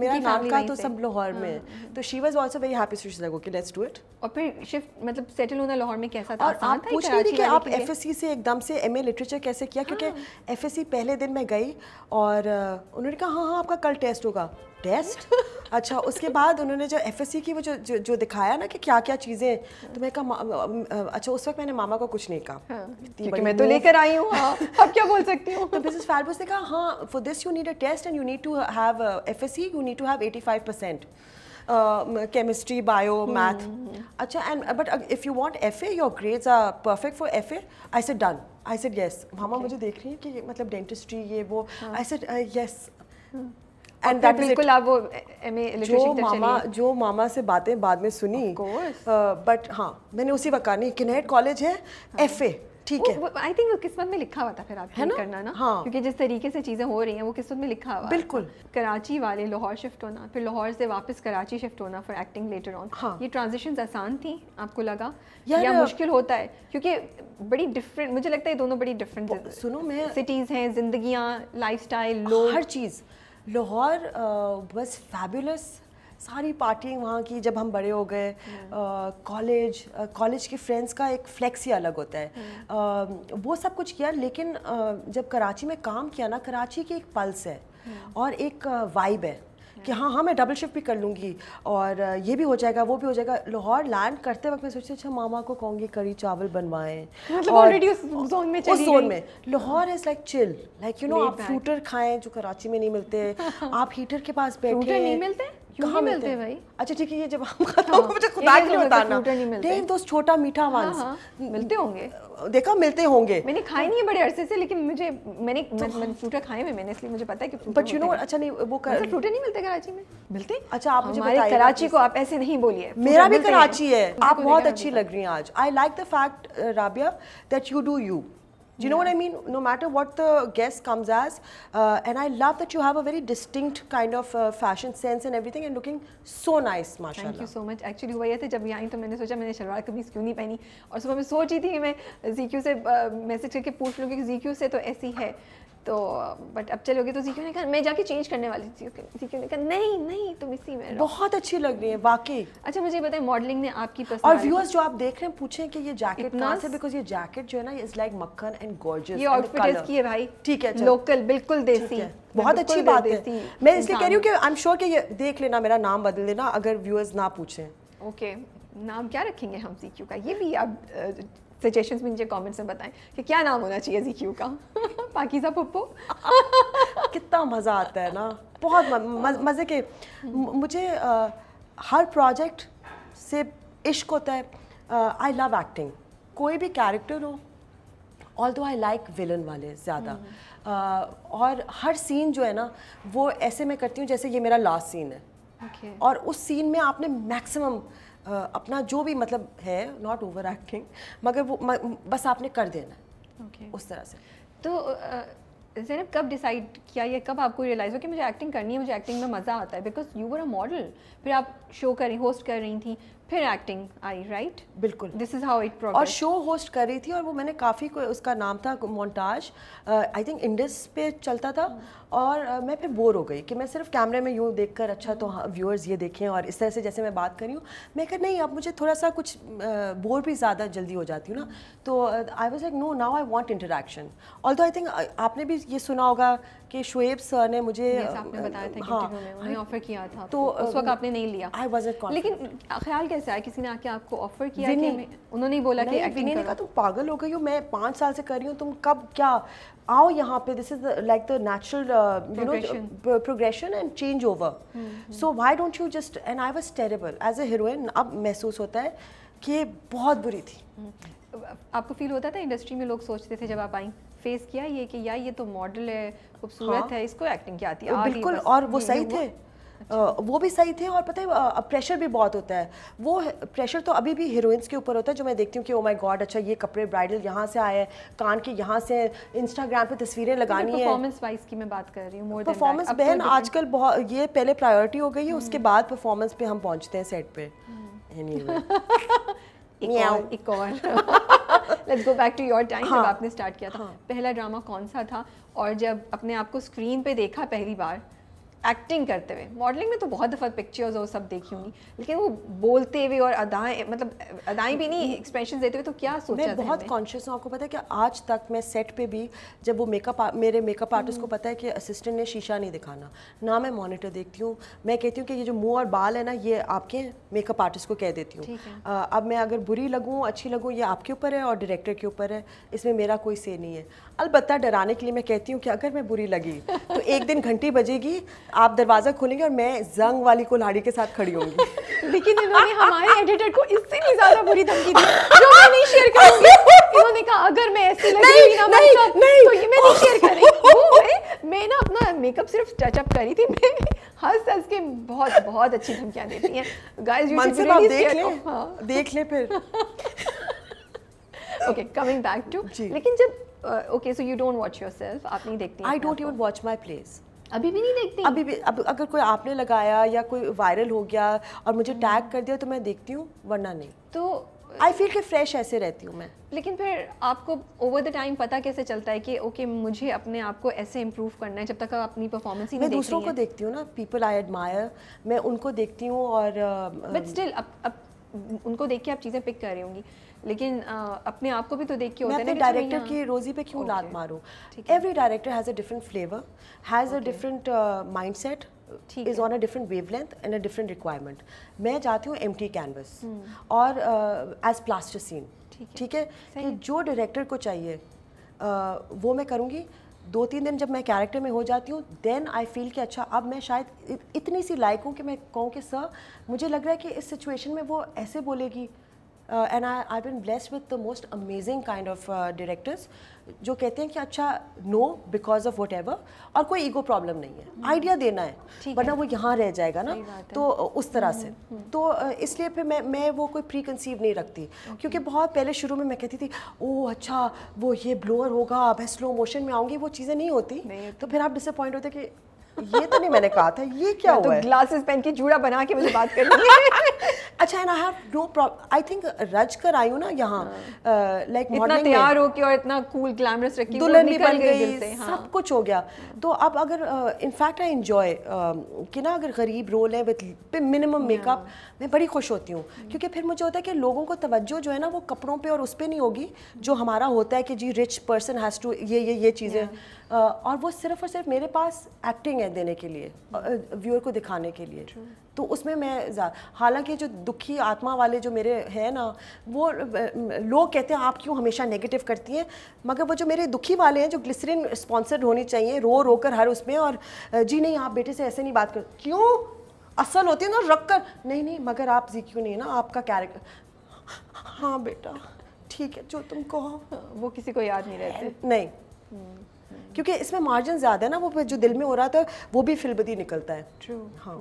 मेरा नाम का तो सब लाहौर हाँ, में हाँ, तो she was also very happy she like okay let's do it और फिर शिफ्ट मतलब सेटल होना लाहौर में कैसा था और आप पूछ रही थी कि आप एफएससी से एकदम से एमए लिटरेचर कैसे किया क्योंकि एफएससी हाँ। पहले दिन मैं गई और उन्होंने कहा हां हां आपका कल टेस्ट होगा टेस्ट अच्छा उसके बाद उन्होंने जो एफ की वो जो, जो जो दिखाया ना कि क्या क्या चीज़ें तो मैं कहा अच्छा उस वक्त मैंने मामा को कुछ नहीं कहा हाँ, मैं तो लेकर आई हूँ अब क्या बोल सकती हूँ तो मिसेस फैलबोस ने कहा हाँ for this you need a test and you need to have F you need to have eighty chemistry bio math अच्छा and but if you want F you want FA, your grades are perfect for FA. I said done. I said मामा मुझे देख रही है कि मतलब dentistry ये वो. आई हाँ। said येस uh, हाँ। एंड दैट बिल्कुल आप वो जो मामा जो मामा से बातें बाद में सुनी बट हाँ मैंने उसी वक्त कहा नहीं किनेट कॉलेज है एफ हाँ। ए ठीक है आई थिंक वो किस्मत में लिखा हुआ था फिर आप ना? करना ना हाँ. क्योंकि जिस तरीके से चीज़ें हो रही हैं वो किस्मत में लिखा हुआ बिल्कुल कराची वाले लाहौर शिफ्ट होना फिर लाहौर से वापस कराची शिफ्ट होना फॉर एक्टिंग लेटर ऑन हाँ. ये ट्रांजेक्शन आसान थी आपको लगा या, या या मुश्किल होता है क्योंकि बड़ी डिफरेंट मुझे लगता है दोनों बड़ी डिफरेंट सुनो मैं सिटीज़ हैं जिंदगी लाइफ लोग हर चीज़ लाहौर बस फैबुलस सारी पार्टियाँ वहाँ की जब हम बड़े हो गए कॉलेज हम्म। कॉलेज के फ्रेंड्स का एक फ्लेक्स ही अलग होता है आ, हम्म। वो सब कुछ किया लेकिन आ, जब कराची में काम किया ना कराची की एक पल्स है हम्म। और एक वाइब है कि हाँ हाँ मैं डबल शिफ्ट भी कर लूँगी और ये भी हो जाएगा वो भी हो जाएगा लाहौर लैंड करते वक्त मैं सोचती अच्छा मामा को कहूँगी करी चावल बनवाएं मतलब ऑलरेडी उस जोन में चली उस जोन में Lahore is like chill like you know आप फ्रूटर खाएं जो कराची में नहीं मिलते आप हीटर के पास बैठे नहीं मिलते कहाँ मिलते हैं भाई अच्छा ठीक है ये जब हम हाँ, मुझे खुदा के लिए बताना दोस्त छोटा मीठा हाँ, हाँ। मिलते होंगे देखा मिलते होंगे मैंने खाए तो नहीं है बड़े अरसे से लेकिन मुझे मैंने तो मैंने फ्रूटा खाए मैंने इसलिए मुझे पता है कि बट यू नो अच्छा नहीं वो कर... फ्रूटे नहीं मिलते कराची में मिलते अच्छा आप मुझे कराची को आप ऐसे नहीं बोलिए मेरा भी कराची है आप बहुत अच्छी लग रही हैं आज I like the fact Rabia that you do you Do you yeah. know what I mean? No matter what the guest comes as, uh, and I love that you have a very distinct kind of uh, fashion sense and everything, and looking so nice, माशाल्लाह. Thank you so much. Actually हुआ ये I जब आई तो मैंने सोचा मैंने शलवार कमीज क्यों नहीं पहनी और सुबह मैं सोच ही थी मैं ZQ से मैसेज uh, करके पूछ लूँगी कि ZQ से तो ऐसी है तो बट अब चलोगे तो जीक्यू ने कहा मैं जाके चेंज करने वाली थी जीक्यू ने कहा नहीं नहीं तुम इसी में बहुत अच्छी लग रही है वाकई अच्छा मुझे बताएं मॉडलिंग ने आपकी पसंद और व्यूअर्स जो आप देख रहे हैं पूछें कि ये जैकेट कहां से बिकॉज ये जैकेट जो है ना इज लाइक मक्खन एंड गॉर्जियस ये आउटफिट इसकी है भाई ठीक है लोकल बिल्कुल देसी बहुत अच्छी बात है मैं इसलिए कह रही हूं कि आई एम श्योर कि ये देख लेना मेरा नाम बदल देना अगर व्यूअर्स ना पूछें ओके नाम क्या रखेंगे हम सीक्यू का ये भी अब सजेशंस भी नीचे कमेंट्स में बताएं कि क्या नाम होना चाहिए जी क्यू का पाकिजा पप्पो कितना मज़ा आता है ना बहुत मज़े के मुझे आ, हर प्रोजेक्ट से इश्क होता है आई लव एक्टिंग कोई भी कैरेक्टर हो all although I like villain वाले ज़्यादा uh, हम्म। और हर सीन जो है ना वो ऐसे मैं करती हूँ जैसे ये मेरा लास्ट सीन है okay. और उस सीन में आपने मैक्सिमम अपना जो भी मतलब है नॉट ओवर एक्टिंग मगर वो म, बस आपने कर देना है okay. उस तरह से तो जैनब कब डिसाइड किया या कब आपको रियलाइज़ हो कि मुझे एक्टिंग करनी है मुझे एक्टिंग में मज़ा आता है because you were a model फिर आप शो कर रही होस्ट कर रही थी फिर एक्टिंग आई राइट बिल्कुल दिस इज हाउ इट और शो होस्ट कर रही थी और वो मैंने काफ़ी कोई उसका नाम था मोन्टाज आई थिंक इंडस पे चलता था हम्म। और uh, मैं फिर बोर हो गई कि मैं सिर्फ कैमरे में यूँ देख कर अच्छा तो हाँ व्यूअर्स ये देखें और इस तरह से जैसे मैं बात कर रही हूँ मैं कह नहीं अब मुझे थोड़ा सा कुछ बोर भी ज़्यादा जल्दी हो जाती हूँ ना हम्म। तो I was like no now I want interaction all I think आपने भी ये सुना होगा कि शुएब सर ने मुझे बताया था हाँ, ऑफर किया था तो उस वक्त आपने नहीं लिया आई वॉज लेकिन ख्याल कैसे आया किसी ने आके आपको ऑफर किया कि उन्होंने ही बोला कि विनय नहीं कहा तुम पागल हो गई हो मैं पाँच साल से कर रही हूँ तुम कब क्या आओ यहाँ पे this is like the natural you know progression and change over so why don't you just and I was terrible as a heroine अब महसूस होता है कि बहुत बुरी थी हम्म। आपको फील होता था इंडस्ट्री में लोग सोचते थे जब आप आई फेस किया ये कि यार ये तो मॉडल है खूबसूरत हाँ, है इसको एक्टिंग क्या आती है बिल्कुल और वो सही थे वो भी सही थे और पता है प्रेशर भी बहुत होता है वो प्रेशर तो अभी भी हीरोइंस के ऊपर होता है जो मैं देखती हूँ कि ओ माय गॉड अच्छा ये कपड़े ब्राइडल यहाँ से आए कान के यहाँ से इंस्टाग्राम पे तस्वीरें तो लगानी है परफॉर्मेंस वाइज की मैं बात कर रही हूँ परफॉर्मेंस तो बहन आजकल बहुत ये पहले प्रायोरिटी हो गई है उसके हम्म। बाद परफॉर्मेंस पे हम पहुँचते हैं सेट पे हम्म। एक और let's go back to your time जब हाँ। आपने स्टार्ट किया था हाँ। पहला ड्रामा कौन सा था और जब अपने आप को स्क्रीन पे देखा पहली बार एक्टिंग करते हुए मॉडलिंग में तो बहुत दफ़ा पिक्चर्स और सब देखी होंगी लेकिन वो बोलते हुए और अदाएं मतलब अदाएं भी नहीं एक्सप्रेशन देते हुए तो क्या सोचा मैं बहुत कॉन्शियस हूँ आपको पता है कि आज तक मैं सेट पे भी जब वो मेकअप मेरे मेकअप हम्म। आर्टिस्ट को पता है कि असिस्टेंट ने शीशा नहीं दिखाना ना मैं मोनिटर देखती हूँ मैं कहती हूँ कि ये जो मुँह और बाल है ना ये आपके मेकअप आर्टिस्ट को कह देती हूँ अब मैं अगर बुरी लगूँ अच्छी लगूँ ये आपके ऊपर है और डायरेक्टर के ऊपर है इसमें मेरा कोई से नहीं है अलबत्ता डराने के लिए मैं कहती हूँ कि अगर मैं बुरी लगी तो एक दिन घंटी बजेगी आप दरवाज़ा खोलेंगे और मैं जंग वाली कुल्हाड़ी के साथ खड़ी होंगी लेकिन इन्होंने हमारे एडिटर को इससे भी ज़्यादा बुरी धमकी दी जो मैं नहीं शेयर करूंगी इन्होंने कहा अगर मैं ऐसे लगूंगी ना नहीं, नहीं, नहीं, तो ये मैं नहीं शेयर करूंगी वो मैं मैं ना अपना मेकअप सिर्फ टचअप करी थी मैं हंस हंस के बहुत बहुत अच्छी धमकियां देती हैं गाइस यू शुड रियली देख ले हाँ। देख ले फिर ओके कमिंग बैक टू लेकिन जब okay so you don't watch yourself आप नहीं देखती I don't even watch my place अभी भी नहीं देखती अभी भी अब अगर कोई आपने लगाया या कोई वायरल हो गया और मुझे टैग हम्म। कर दिया तो मैं देखती हूँ वरना नहीं तो आई फील के फ्रेश ऐसे रहती हूँ मैं लेकिन फिर आपको ओवर द टाइम पता कैसे चलता है कि ओके okay, मुझे अपने आप को ऐसे इम्प्रूव करना है जब तक आप अपनी परफॉर्मेंस ही मैं दूसरों को देखती हूँ ना पीपल आई एडमायर मैं उनको देखती हूँ और बट स्टिल अब अब उनको देख के आप चीज़ें पिक कर रही होंगी लेकिन अपने आप को भी तो देख के होता है डायरेक्टर की रोजी पे क्यों लात मारूँ every director has a different flavour has a different mindset is on a different wavelength and a different requirement मैं जाती हूँ एम टी कैनवस और एज सीन ठीक है कि जो डायरेक्टर को चाहिए आ, वो मैं करूँगी दो तीन दिन जब मैं कैरेक्टर में हो जाती हूँ देन आई फील कि अच्छा अब मैं शायद इतनी सी लायक हूँ कि मैं कहूँ कि सर मुझे लग रहा है कि इस सिचुएशन में वो ऐसे बोलेगी uh, and I, I've been blessed with the most amazing kind of uh, directors जो कहते हैं कि अच्छा no because of whatever और कोई ईगो प्रॉब्लम नहीं है आइडिया हम्म। देना है वरना वो यहाँ रह जाएगा ना तो उस तरह हम्म, से हम्म, तो इसलिए फिर मैं मैं वो कोई प्री कंसीव नहीं रखती क्योंकि बहुत पहले शुरू में मैं कहती थी ओ अच्छा वो ये ब्लोअर होगा मैं स्लो मोशन में आऊँगी वो चीज़ें नहीं होती तो फिर आप डिसअपॉइंट होते कि ये तो नहीं मैंने कहा था ये क्या तो हुआ तो ग्लासेस पहन के जूड़ा बना के मुझे बात कर रही है अच्छा and I have no problem I think रज कर आई हूं ना यहां लाइक हाँ। इतना तैयार हो के और इतना कूल ग्लैमरस रखी हूं दुल्हन भी बन गई हाँ। सब कुछ हो गया तो अब अगर इनफैक्ट आई एंजॉय कि ना अगर गरीब रोल है विद मिनिमम मेकअप मैं बड़ी खुश होती हूँ क्योंकि फिर मुझे होता है कि लोगों को तवज्जो जो है ना वो कपड़ों पे और उस पर नहीं होगी जो हमारा होता है कि जी रिच पर्सन हैज़ टू ये ये ये चीज़ें और वो सिर्फ और सिर्फ मेरे पास एक्टिंग है देने के लिए व्यूअर को दिखाने के लिए तो उसमें मैं हालांकि जो दुखी आत्मा वाले जो मेरे हैं ना वो लोग कहते हैं आप क्यों हमेशा नेगेटिव करती हैं मगर वो जो मेरे दुखी वाले हैं जो ग्लिसरीन स्पॉन्सर्ड होनी चाहिए रो रो कर हर उसमें और जी नहीं आप बेटे से ऐसे नहीं बात कर क्यों असल होती है ना रख कर नहीं नहीं मगर आप जी क्यों नहीं ना आपका कैरेक्टर हाँ बेटा ठीक है जो तुम कहो वो किसी को याद नहीं रहते नहीं क्योंकि इसमें मार्जिन ज़्यादा है ना वो जो दिल में हो रहा था वो भी फिलबदी निकलता है ट्रू हाँ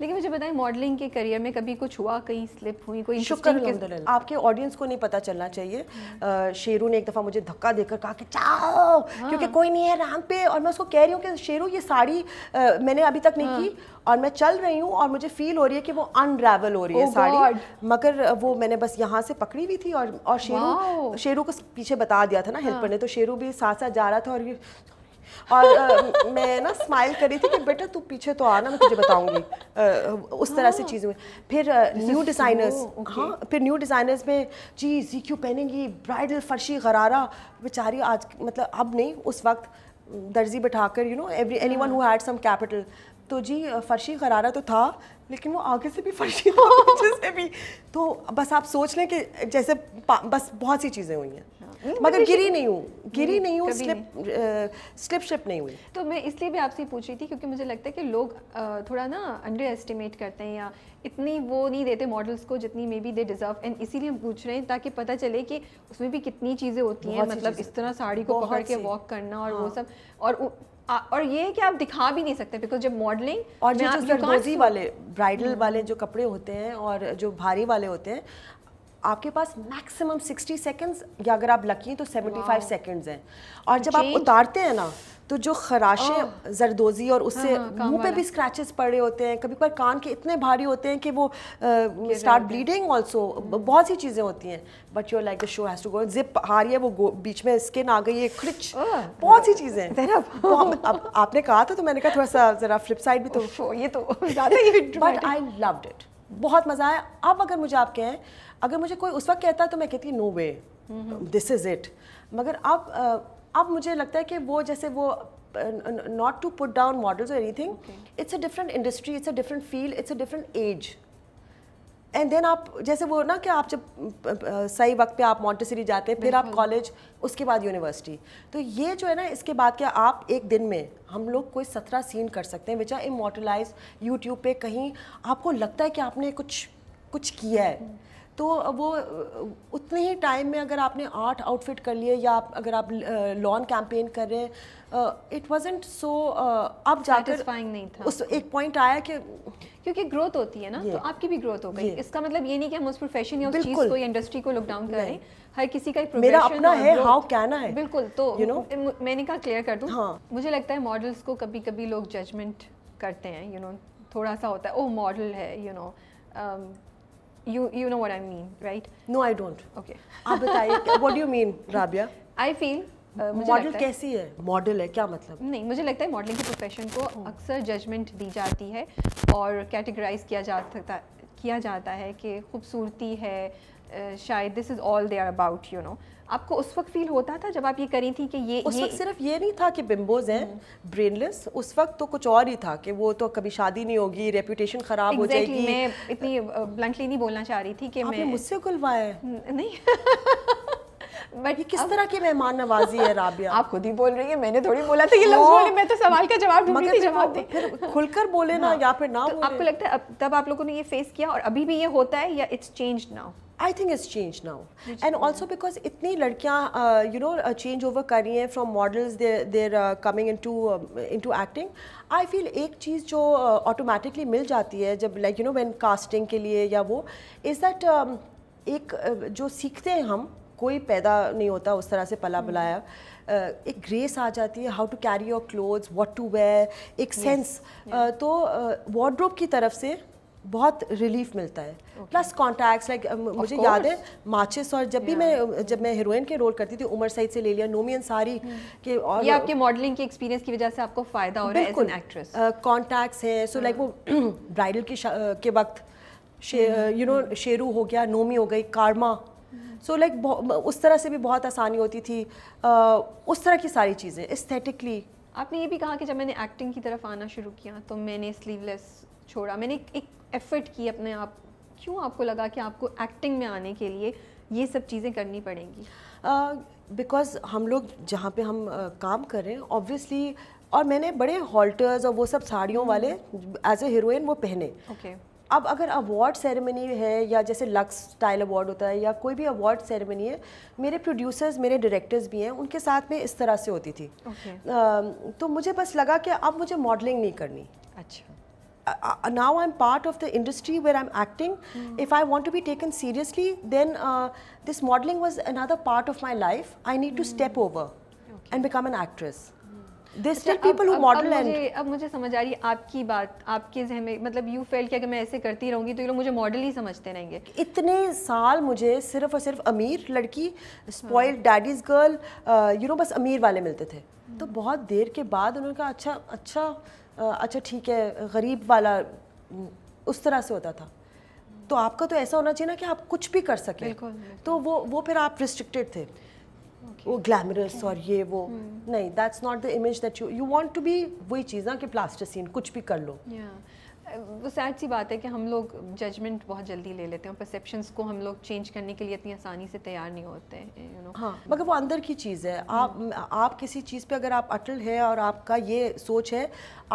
लेकिन मुझे बताएं मॉडलिंग के करियर में कभी कुछ हुआ कहीं स्लिप हुई कोई शुक्र आपके ऑडियंस को नहीं पता चलना चाहिए हम्म। शेरू ने एक दफ़ा मुझे धक्का देकर कहा कि चाओ हाँ। क्योंकि कोई नहीं है रैम पे और मैं उसको कह रही हूँ कि शेरू ये साड़ी मैंने अभी तक नहीं हाँ। की और मैं चल रही हूँ और मुझे फील हो रही है कि वो अनरेवल हो रही है oh साड़ी God. मगर वो मैंने बस यहाँ से पकड़ी हुई थी और और शेरू शेरू को पीछे बता दिया था ना हेल्पर हाँ। ने तो शेरू भी साथ साथ जा रहा था और ये और आ, मैं ना स्माइल कर रही थी कि बेटा तू पीछे तो आना मैं तुझे बताऊंगी उस तरह से हाँ। चीज़ें फिर न्यू डिज़ाइनर्स हाँ फिर न्यू डिज़ाइनर्स में जी जी क्यों पहनेंगी ब्राइडल फर्शी गरारा बेचारी आज मतलब अब नहीं उस वक्त दर्जी कर you know every anyone who'd had some capital तो जी फर्शी गरारा तो था लेकिन वो आगे से भी फर्शी था से भी तो बस आप सोच लें कि जैसे बस बहुत सी चीज़ें हुई हैं मगर गिरी नहीं हूँ गिरी हम्म, नहीं हूँ स्लिप स्लिप स्लिप नहीं हुई तो मैं इसलिए भी आपसे पूछ रही थी क्योंकि मुझे लगता है कि लोग थोड़ा ना अंडर एस्टिमेट करते हैं या इतनी वो नहीं देते मॉडल्स को जितनी maybe they deserve and इसीलिए हम पूछ रहे हैं ताकि पता चले कि उसमें भी कितनी चीज़ें होती हैं मतलब इस तरह साड़ी को पकड़ के वॉक करना और वो हाँ। सब और आ, और ये है कि आप दिखा भी नहीं सकते बिकॉज जब मॉडलिंग और जो, जो जो वाले ब्राइडल हम्म। वाले जो कपड़े होते हैं और जो भारी वाले होते हैं आपके पास मैक्सिमम 60 सेकंड्स या अगर आप लकी हैं तो 75 सेकंड्स हैं और जब आप उतारते हैं ना तो जो खराशे oh. जरदोजी और उससे हाँ, हाँ, मुंह पे भी स्क्रैचेस पड़े होते हैं कभी पर कान के इतने भारी होते हैं कि वो स्टार्ट ब्लीडिंग ऑल्सो बहुत सी चीज़ें होती हैं but you like the show has to go जिप आ रही है वो बीच में स्किन आ गई है खिच oh. बहुत सी चीज़ें तो अब आपने कहा था तो मैंने कहा थोड़ा सा ज़रा फ्लिप साइड भी तो ये तो बट आई लव्ड इट बहुत मज़ा आया अब अगर मुझे आप कहें अगर मुझे कोई उस वक्त कहता तो मैं कहती no way this is it मगर अब अब मुझे लगता है कि वो जैसे वो not to put down models anything it's a different industry it's a different field it's a different age and then आप जैसे वो ना कि आप जब सही वक्त पे आप मॉन्टेसरी जाते हैं फिर आप कॉलेज उसके बाद यूनिवर्सिटी तो ये जो है ना इसके बाद क्या आप एक दिन में हम लोग कोई सत्रह सीन कर सकते हैं विचार इमोटलाइज यूट्यूब पे कहीं आपको लगता है कि आपने कुछ कुछ किया है तो वो उतने ही टाइम में अगर आपने आठ आउटफिट कर लिए या अगर आप लॉन कैंपेन कर रहे हैं इट वॉजेंट सो आप जाकर नहीं था उस एक पॉइंट आया कि क्योंकि ग्रोथ होती है ना तो आपकी भी ग्रोथ हो गई इसका मतलब ये नहीं कि हम उस प्रोफेशन या उस चीज को इंडस्ट्री को लॉकडाउन कर रहे हैं हर किसी का मेरा अपना है हाउ कहना है बिल्कुल तो यू नो मैंने कहा क्लियर कर दूं हाँ. मुझे लगता है मॉडल्स को कभी कभी लोग जजमेंट करते हैं यू you नो know, थोड़ा सा होता है ओ मॉडल है you you know know, um, you you know what I mean, right? No, I don't. Okay. आप बताइए what do you mean, Rabia? I feel uh, model कैसी है model है क्या मतलब नहीं मुझे लगता है मॉडलिंग के प्रोफेशन को oh. अक्सर जजमेंट दी जाती है और कैटेगराइज किया जा सकता किया जाता है कि खूबसूरती है शायद this is all they are about you know आपको उस वक्त फील होता था जब आप ये करी थी कि ये उस वक्त सिर्फ ये नहीं था कि बिम्बोज हैं ब्रेनलेस उस वक्त तो कुछ और ही था कि वो तो कभी शादी नहीं होगी रेपुटेशन खराब exactly, हो जाएगी मैं इतनी ब्लंटली नहीं बोलना चाह रही थी कि मैं मुझसे खुलवाए नहीं बट ये किस अब... तरह की मेहमान नवाजी है राबिया आप खुद ही बोल रही है मैंने थोड़ी बोला था ये लोग बोले मैं तो सवाल का जवाब ढूंढ जवाब दे फिर खुलकर बोले ना हाँ। या फिर ना तो आपको लगता है तब आप लोगों ने ये फेस किया और अभी भी ये होता है या it's change now I think is change now and also because इतनी लड़कियाँ यू नो चेंज ओवर कर रही हैं from models they're coming into into acting I feel एक चीज़ जो ऑटोमेटिकली uh, मिल जाती है जब like you know when casting के लिए या वो इज़ दैट um, एक uh, जो सीखते हैं हम कोई पैदा नहीं होता उस तरह से पला बुलाया हम्म। uh, एक ग्रेस आ जाती है how to carry your clothes what to wear एक सेंस तो वार्ड्रोब की तरफ से बहुत रिलीफ मिलता है प्लस कॉन्टैक्ट्स लाइक मुझे याद है माचिस और जब yeah. भी मैं जब मैं हीरोइन के रोल करती थी उमर सईद से ले लिया नोमी अंसारी hmm. के और ये आपके मॉडलिंग के एक्सपीरियंस की वजह से आपको फ़ायदा हो रहा है एक्ट्रेस कॉन्टैक्ट्स हैं सो लाइक hmm. वो ब्राइडल के के वक्त you know hmm. hmm. Sheru हो गया नोमी हो गई कारमा सो लाइक उस तरह से भी बहुत आसानी होती थी उस तरह की सारी चीज़ें इस्थेटिकली आपने ये भी कहा कि जब मैंने एक्टिंग की तरफ आना शुरू किया तो मैंने स्लीवलेस छोड़ा मैंने एक एफ़र्ट की अपने आप क्यों आपको लगा कि आपको एक्टिंग में आने के लिए ये सब चीज़ें करनी पड़ेंगी बिकॉज़ uh, हम लोग जहाँ पे हम uh, काम कर रहे हैं ऑब्वियसली और मैंने बड़े हॉल्टर्स और वो सब साड़ियों हम्म। वाले एज ए हीरोइन वो पहने okay. अब अगर अवार्ड सेरेमनी है या जैसे लक्स स्टाइल अवार्ड होता है या कोई भी अवार्ड सेरेमनी है मेरे प्रोड्यूसर्स मेरे डायरेक्टर्स भी हैं उनके साथ में इस तरह से होती थी okay. आ, तो मुझे बस लगा कि अब मुझे मॉडलिंग नहीं करनी अच्छा uh, now I'm part of the industry where I'm acting. Mm. If I want to be taken seriously, then uh, this modeling was another part of my life. I need mm. to step over okay. and become an actress. There's still people who model अब मुझे, अब मुझे समझ आ रही है आपकी बात आपके जहन में मतलब यू फेल किया कि मैं ऐसे करती रहूँगी तो ये लोग मुझे मॉडल ही समझते रहेंगे इतने साल मुझे सिर्फ और सिर्फ अमीर लड़की spoil daddy's girl you know बस अमीर वाले मिलते थे तो बहुत देर के बाद उन्होंने कहा अच्छा अच्छा अच्छा ठीक है गरीब वाला उस तरह से होता था तो आपका तो ऐसा होना चाहिए ना कि आप कुछ भी कर सकें तो वो वो फिर आप रिस्ट्रिक्टेड थे वो ग्लैमरस और ये वो hmm. नहीं that's not the image that you you want to be वही चीज़ ना कि प्लास्टिसिन कुछ भी कर लो yeah. वो सैड सी बात है कि हम लोग जजमेंट बहुत जल्दी ले लेते हैं परसेप्शंस को हम लोग चेंज करने के लिए इतनी आसानी से तैयार नहीं होते हैं यू नो हाँ मगर वो अंदर की चीज़ है आप hmm. आप किसी चीज़ पे अगर आप अटल है और आपका ये सोच है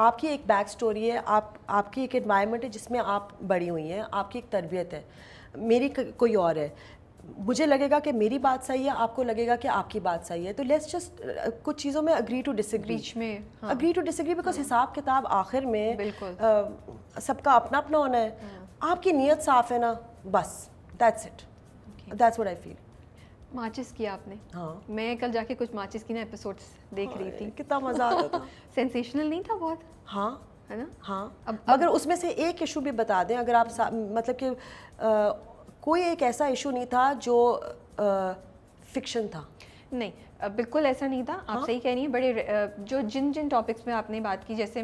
आपकी एक बैक स्टोरी है आप आपकी एक इन्वायरमेंट है जिसमें आप बड़ी हुई हैं आपकी एक तरबियत है मेरी कोई और है मुझे लगेगा कि मेरी बात सही है आपको लगेगा कि आपकी बात सही है तो लेट्स जस्ट कुछ चीज़ों में अग्री टू डिसग्री बीच में अग्री टू डिसग्री बिकॉज हिसाब किताब आखिर में बिल्कुल सबका अपना अपना होना है हाँ। आपकी नीयत साफ है ना बस that's it that's what I feel माचिस किया आपने हाँ मैं कल जाके कुछ माचिस की ना एपिसोड्स देख हाँ, रही थी कितना मजा आता था सेंसेशनल नहीं था बहुत हाँ है ना हाँ अब, अब अगर उसमें से एक इशू भी बता दें अगर आप मतलब कि आ, कोई एक ऐसा इशू नहीं था जो फिक्शन था नहीं बिल्कुल ऐसा नहीं था आप हाँ? सही कह रही हैं बड़े जो जिन जिन टॉपिक्स में आपने बात की जैसे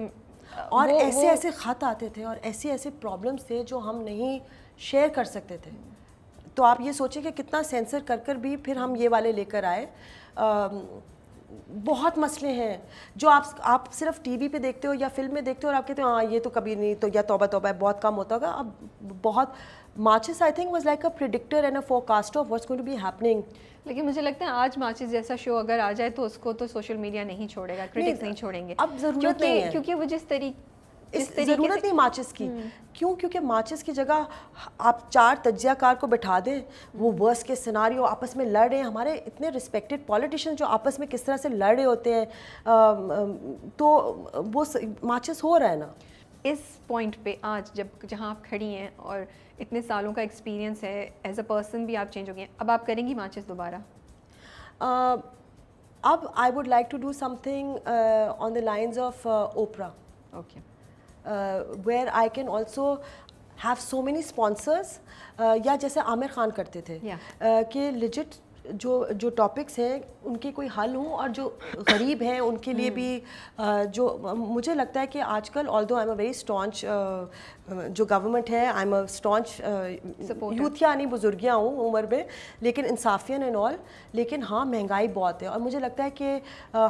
और वो, ऐसे वो, ऐसे खत आते थे और ऐसे ऐसे प्रॉब्लम्स थे जो हम नहीं शेयर कर सकते थे तो आप ये सोचें कि कितना सेंसर कर कर भी फिर हम ये वाले लेकर आए आ, बहुत मसले हैं जो आप आप सिर्फ टीवी पे देखते हो या फिल्म में देखते हो और आप कहते हो हाँ ये तो कभी नहीं तो या तोबा तोबा बहुत कम होता होगा अब बहुत माचिस I think was like a predictor and a forecast of what's to be happening लेकिन मुझे लगता है आज माचिस जैसा शो अगर आ जाए तो उसको तो सोशल मीडिया नहीं छोड़ेगा क्रिटिक्स नहीं छोड़ेंगे अब जरूरत नहीं है क्योंकि वो जिस तरीके इस ज़रूरत नहीं माचिस की हम्म। क्यों क्योंकि माचिस की जगह आप चार तजियाकार को बैठा दें वो वर्स के सिनारियो आपस में लड़ रहे हैं हमारे इतने रिस्पेक्टेड पॉलिटिशियन जो आपस में किस तरह से लड़ रहे होते हैं तो वो माचिस हो रहा है ना इस पॉइंट पे आज जब जहाँ आप खड़ी हैं और इतने सालों का एक्सपीरियंस है एज अ पर्सन भी आप चेंज हो गए अब आप करेंगी माचिस दोबारा uh, अब I would like to do something on the lines of Oprah okay where I can also have so many sponsors या जैसे आमिर खान करते थे yeah. uh, कि लिजिट जो जो टॉपिक्स हैं उनके कोई हल हों और जो गरीब हैं उनके लिए हम्म। भी जो मुझे लगता है कि आजकल although I am a very staunch जो गवर्नमेंट है आई एम अ स्टॉन्च यूथिया नहीं बुजुर्गियाँ हूँ उम्र में लेकिन इंसाफियन एंड ऑल लेकिन हाँ महंगाई बहुत है और मुझे लगता है कि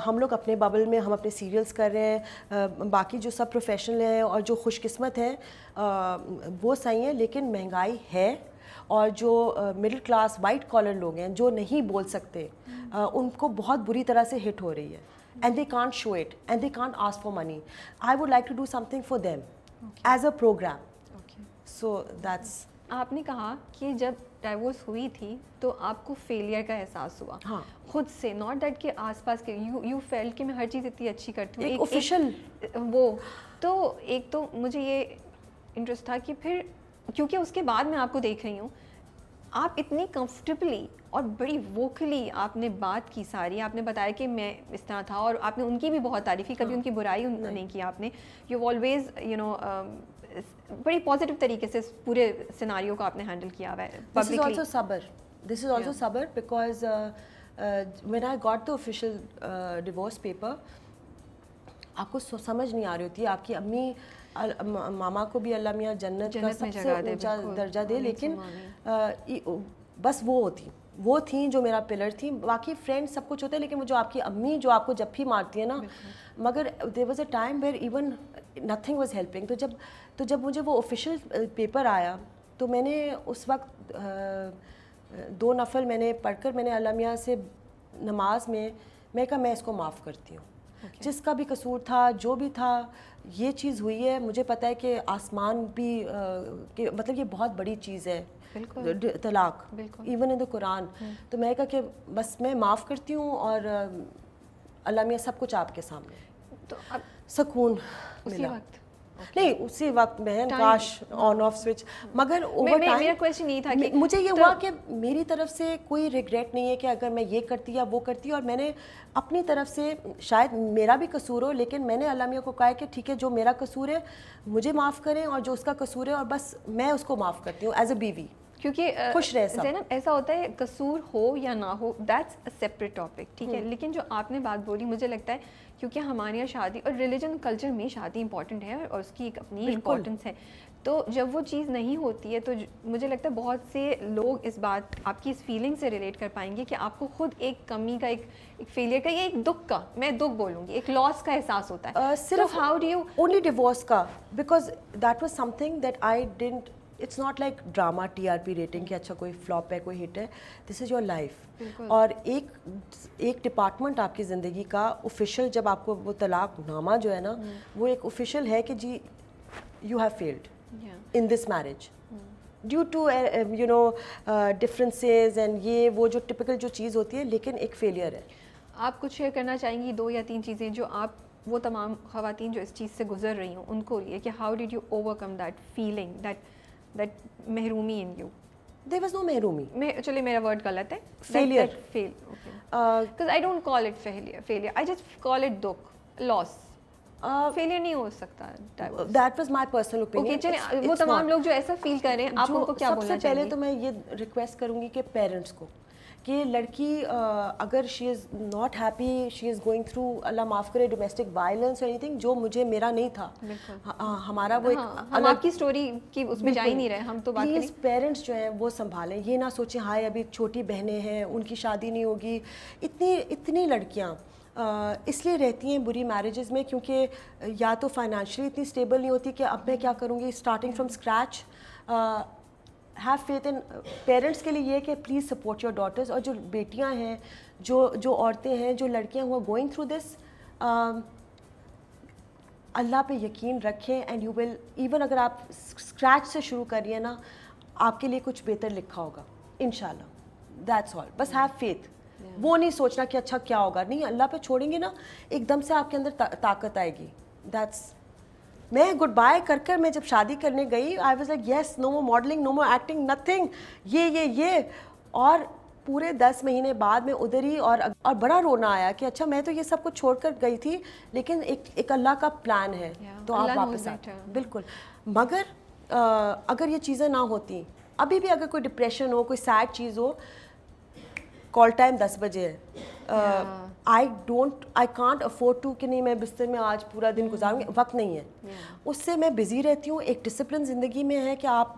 हम लोग अपने बबल में हम अपने सीरियल्स कर रहे हैं बाकी जो सब प्रोफेशनल हैं और जो खुशकस्मत हैं वो सही है लेकिन महंगाई है और जो मिडिल क्लास वाइट कॉलर लोग हैं जो नहीं बोल सकते उनको बहुत बुरी तरह से हिट हो रही है and they can't show it and they can't ask for money I would like to do something for them as a program so that's आपने कहा कि जब डाइवोर्स हुई थी तो आपको फेलियर का एहसास हुआ हाँ. खुद से नॉट डेट के आसपास के यू यू फेल कि मैं हर चीज़ इतनी अच्छी करती हूँ एक ऑफिशियल वो तो एक तो मुझे ये इंटरेस्ट था कि फिर क्योंकि उसके बाद मैं आपको देख रही हूँ आप इतनी कंफर्टेबली और बड़ी वोकली आपने बात की सारी आपने बताया कि मैं इस तरह था और आपने उनकी भी बहुत तारीफ़ की कभी हाँ, उनकी बुराई उन, हाँ। नहीं की आपने यू ऑलवेज़ यू नो बड़ी पॉजिटिव तरीके से पूरे सिनारियों को आपने हैंडल किया हुआ है दिस इज़ ऑल्सो सबर दिस इज़ सबर because when I got the official divorce paper आपको समझ नहीं आ रही होती आपकी अम्मी मामा को भी अल्लाह मियाँ जन्नत, का सबसे ऊंचा दर्जा दे लेकिन बस वो होती वो थी जो मेरा पिलर थी बाकी फ्रेंड सब कुछ होते हैं लेकिन वो जो आपकी अम्मी जो आपको जब भी मारती है ना मगर there was a time where even nothing was helping तो जब तो जब मुझे वो ऑफिशियल पेपर आया तो मैंने उस वक्त दो नफल मैंने पढ़कर मैंने अलमिया से नमाज में मैं कहा मैं इसको माफ़ करती हूँ okay. जिसका भी कसूर था जो भी था ये चीज़ हुई है मुझे पता है कि आसमान भी आ, के, मतलब ये बहुत बड़ी चीज़ है तलाक इवन इन द कुरान तो मैं कहा कि बस मैं माफ़ करती हूँ और अल्लाह मियाँ सब कुछ आपके सामने तो अब सकून उसी मिला। वक्त नहीं उसी वक्त बहन काश ऑन ऑफ स्विच मगर ओवर टाइम मेरा क्वेश्चन यही था कि मुझे ये तो- हुआ कि मेरी तरफ से कोई रिग्रेट नहीं है कि अगर मैं ये करती या वो करती और मैंने अपनी तरफ से शायद मेरा भी कसूर हो लेकिन मैंने अलामिया को कहा कि ठीक है जो मेरा कसूर है मुझे माफ़ करें और जो उसका कसूर है और बस मैं उसको माफ़ करती हूँ एज अ बीवी क्योंकि खुश रहे जैनब ऐसा होता है कसूर हो या ना हो दैट्स अ सेपरेट टॉपिक ठीक है हम्म। लेकिन जो आपने बात बोली मुझे लगता है क्योंकि हमारे यहाँ शादी और रिलीजन कल्चर में शादी इंपॉर्टेंट है और उसकी एक अपनी इंपॉर्टेंस है तो जब वो चीज़ नहीं होती है तो मुझे लगता है बहुत से लोग इस बात आपकी इस फीलिंग से रिलेट कर पाएंगे कि आपको खुद एक कमी का एक एक फेलियर का या एक दुख का मैं दुख बोलूँगी एक लॉस का एहसास होता है तो सिर्फ how do you only divorce का because that was something that I didn't it's not like drama T R P rating कि अच्छा कोई फ्लॉप है कोई हिट है दिस इज़ योर लाइफ और एक एक डिपार्टमेंट आपकी ज़िंदगी का ऑफिशियल जब आपको वो तलाक नामा जो है ना हम्म। वो एक ऑफिशियल है कि जी you have failed in this marriage due to you know differences and ये वो जो टिपिकल जो चीज़ होती है लेकिन एक फेलियर है आप कुछ शेयर करना चाहेंगी दो या तीन चीज़ें जो आप वो तमाम खातन जो इस चीज़ से गुजर रही हूँ उनको लिए कि how did you overcome that feeling that that महरूमी in you there was no महरूमी एक्चुअली मेरा वर्ड गलत है फेलियर uh, uh, नहीं हो सकता वो तमाम लोग जो ऐसा फील करें आप उनको क्या सबसे पहले तो मैं ये रिक्वेस्ट करूंगी कि पेरेंट्स को कि लड़की अगर she is not happy she is going through अल्लाह माफ़ करे डोमेस्टिक वायलेंस और एनीथिंग जो मुझे मेरा नहीं था हमारा वो हाँ, एक अलग की स्टोरी की उसमें जा ही नहीं रहे हम तो प्लीज़ पेरेंट्स जो हैं वो संभालें ये ना सोचें हाय अभी छोटी बहनें हैं उनकी शादी नहीं होगी इतनी इतनी लड़कियाँ इसलिए रहती हैं बुरी मैरिजेस में क्योंकि या तो फाइनेंशली इतनी स्टेबल नहीं होती कि अब मैं क्या करूँगी starting from scratch have faith in parents के लिए ये कि प्लीज़ सपोर्ट योर डॉटर्स और जो बेटियाँ हैं जो जो औरतें हैं जो लड़कियाँ हुआ गोइंग थ्रू दिस अल्लाह पे यकीन रखें एंड यू विल इवन अगर आप स्क्रैच से शुरू करिए ना आपके लिए कुछ बेहतर लिखा होगा इन दैट्स ऑल बस हैव फेथ वो नहीं सोचना कि अच्छा क्या होगा नहीं अल्लाह पे छोड़ेंगे ना एकदम से आपके अंदर ता, ताकत आएगी दैट्स मैं गुड बाय कर कर मैं जब शादी करने गई I was like yes no more modelling no more acting nothing ये ये ये और पूरे दस महीने बाद में उधर ही और और बड़ा रोना आया कि अच्छा मैं तो ये सब कुछ छोड़ कर गई थी लेकिन एक एक अल्लाह का प्लान है yeah, तो आप वापस आ बिल्कुल मगर आ, अगर ये चीज़ें ना होती अभी भी अगर कोई डिप्रेशन हो कोई सैड चीज़ हो कॉल टाइम दस बजे है I don't I can't afford to कि नहीं मैं बिस्तर में आज पूरा दिन hmm. गुजारूंगी वक्त नहीं है उससे मैं बिजी रहती हूँ एक डिसिप्लिन ज़िंदगी में है कि आप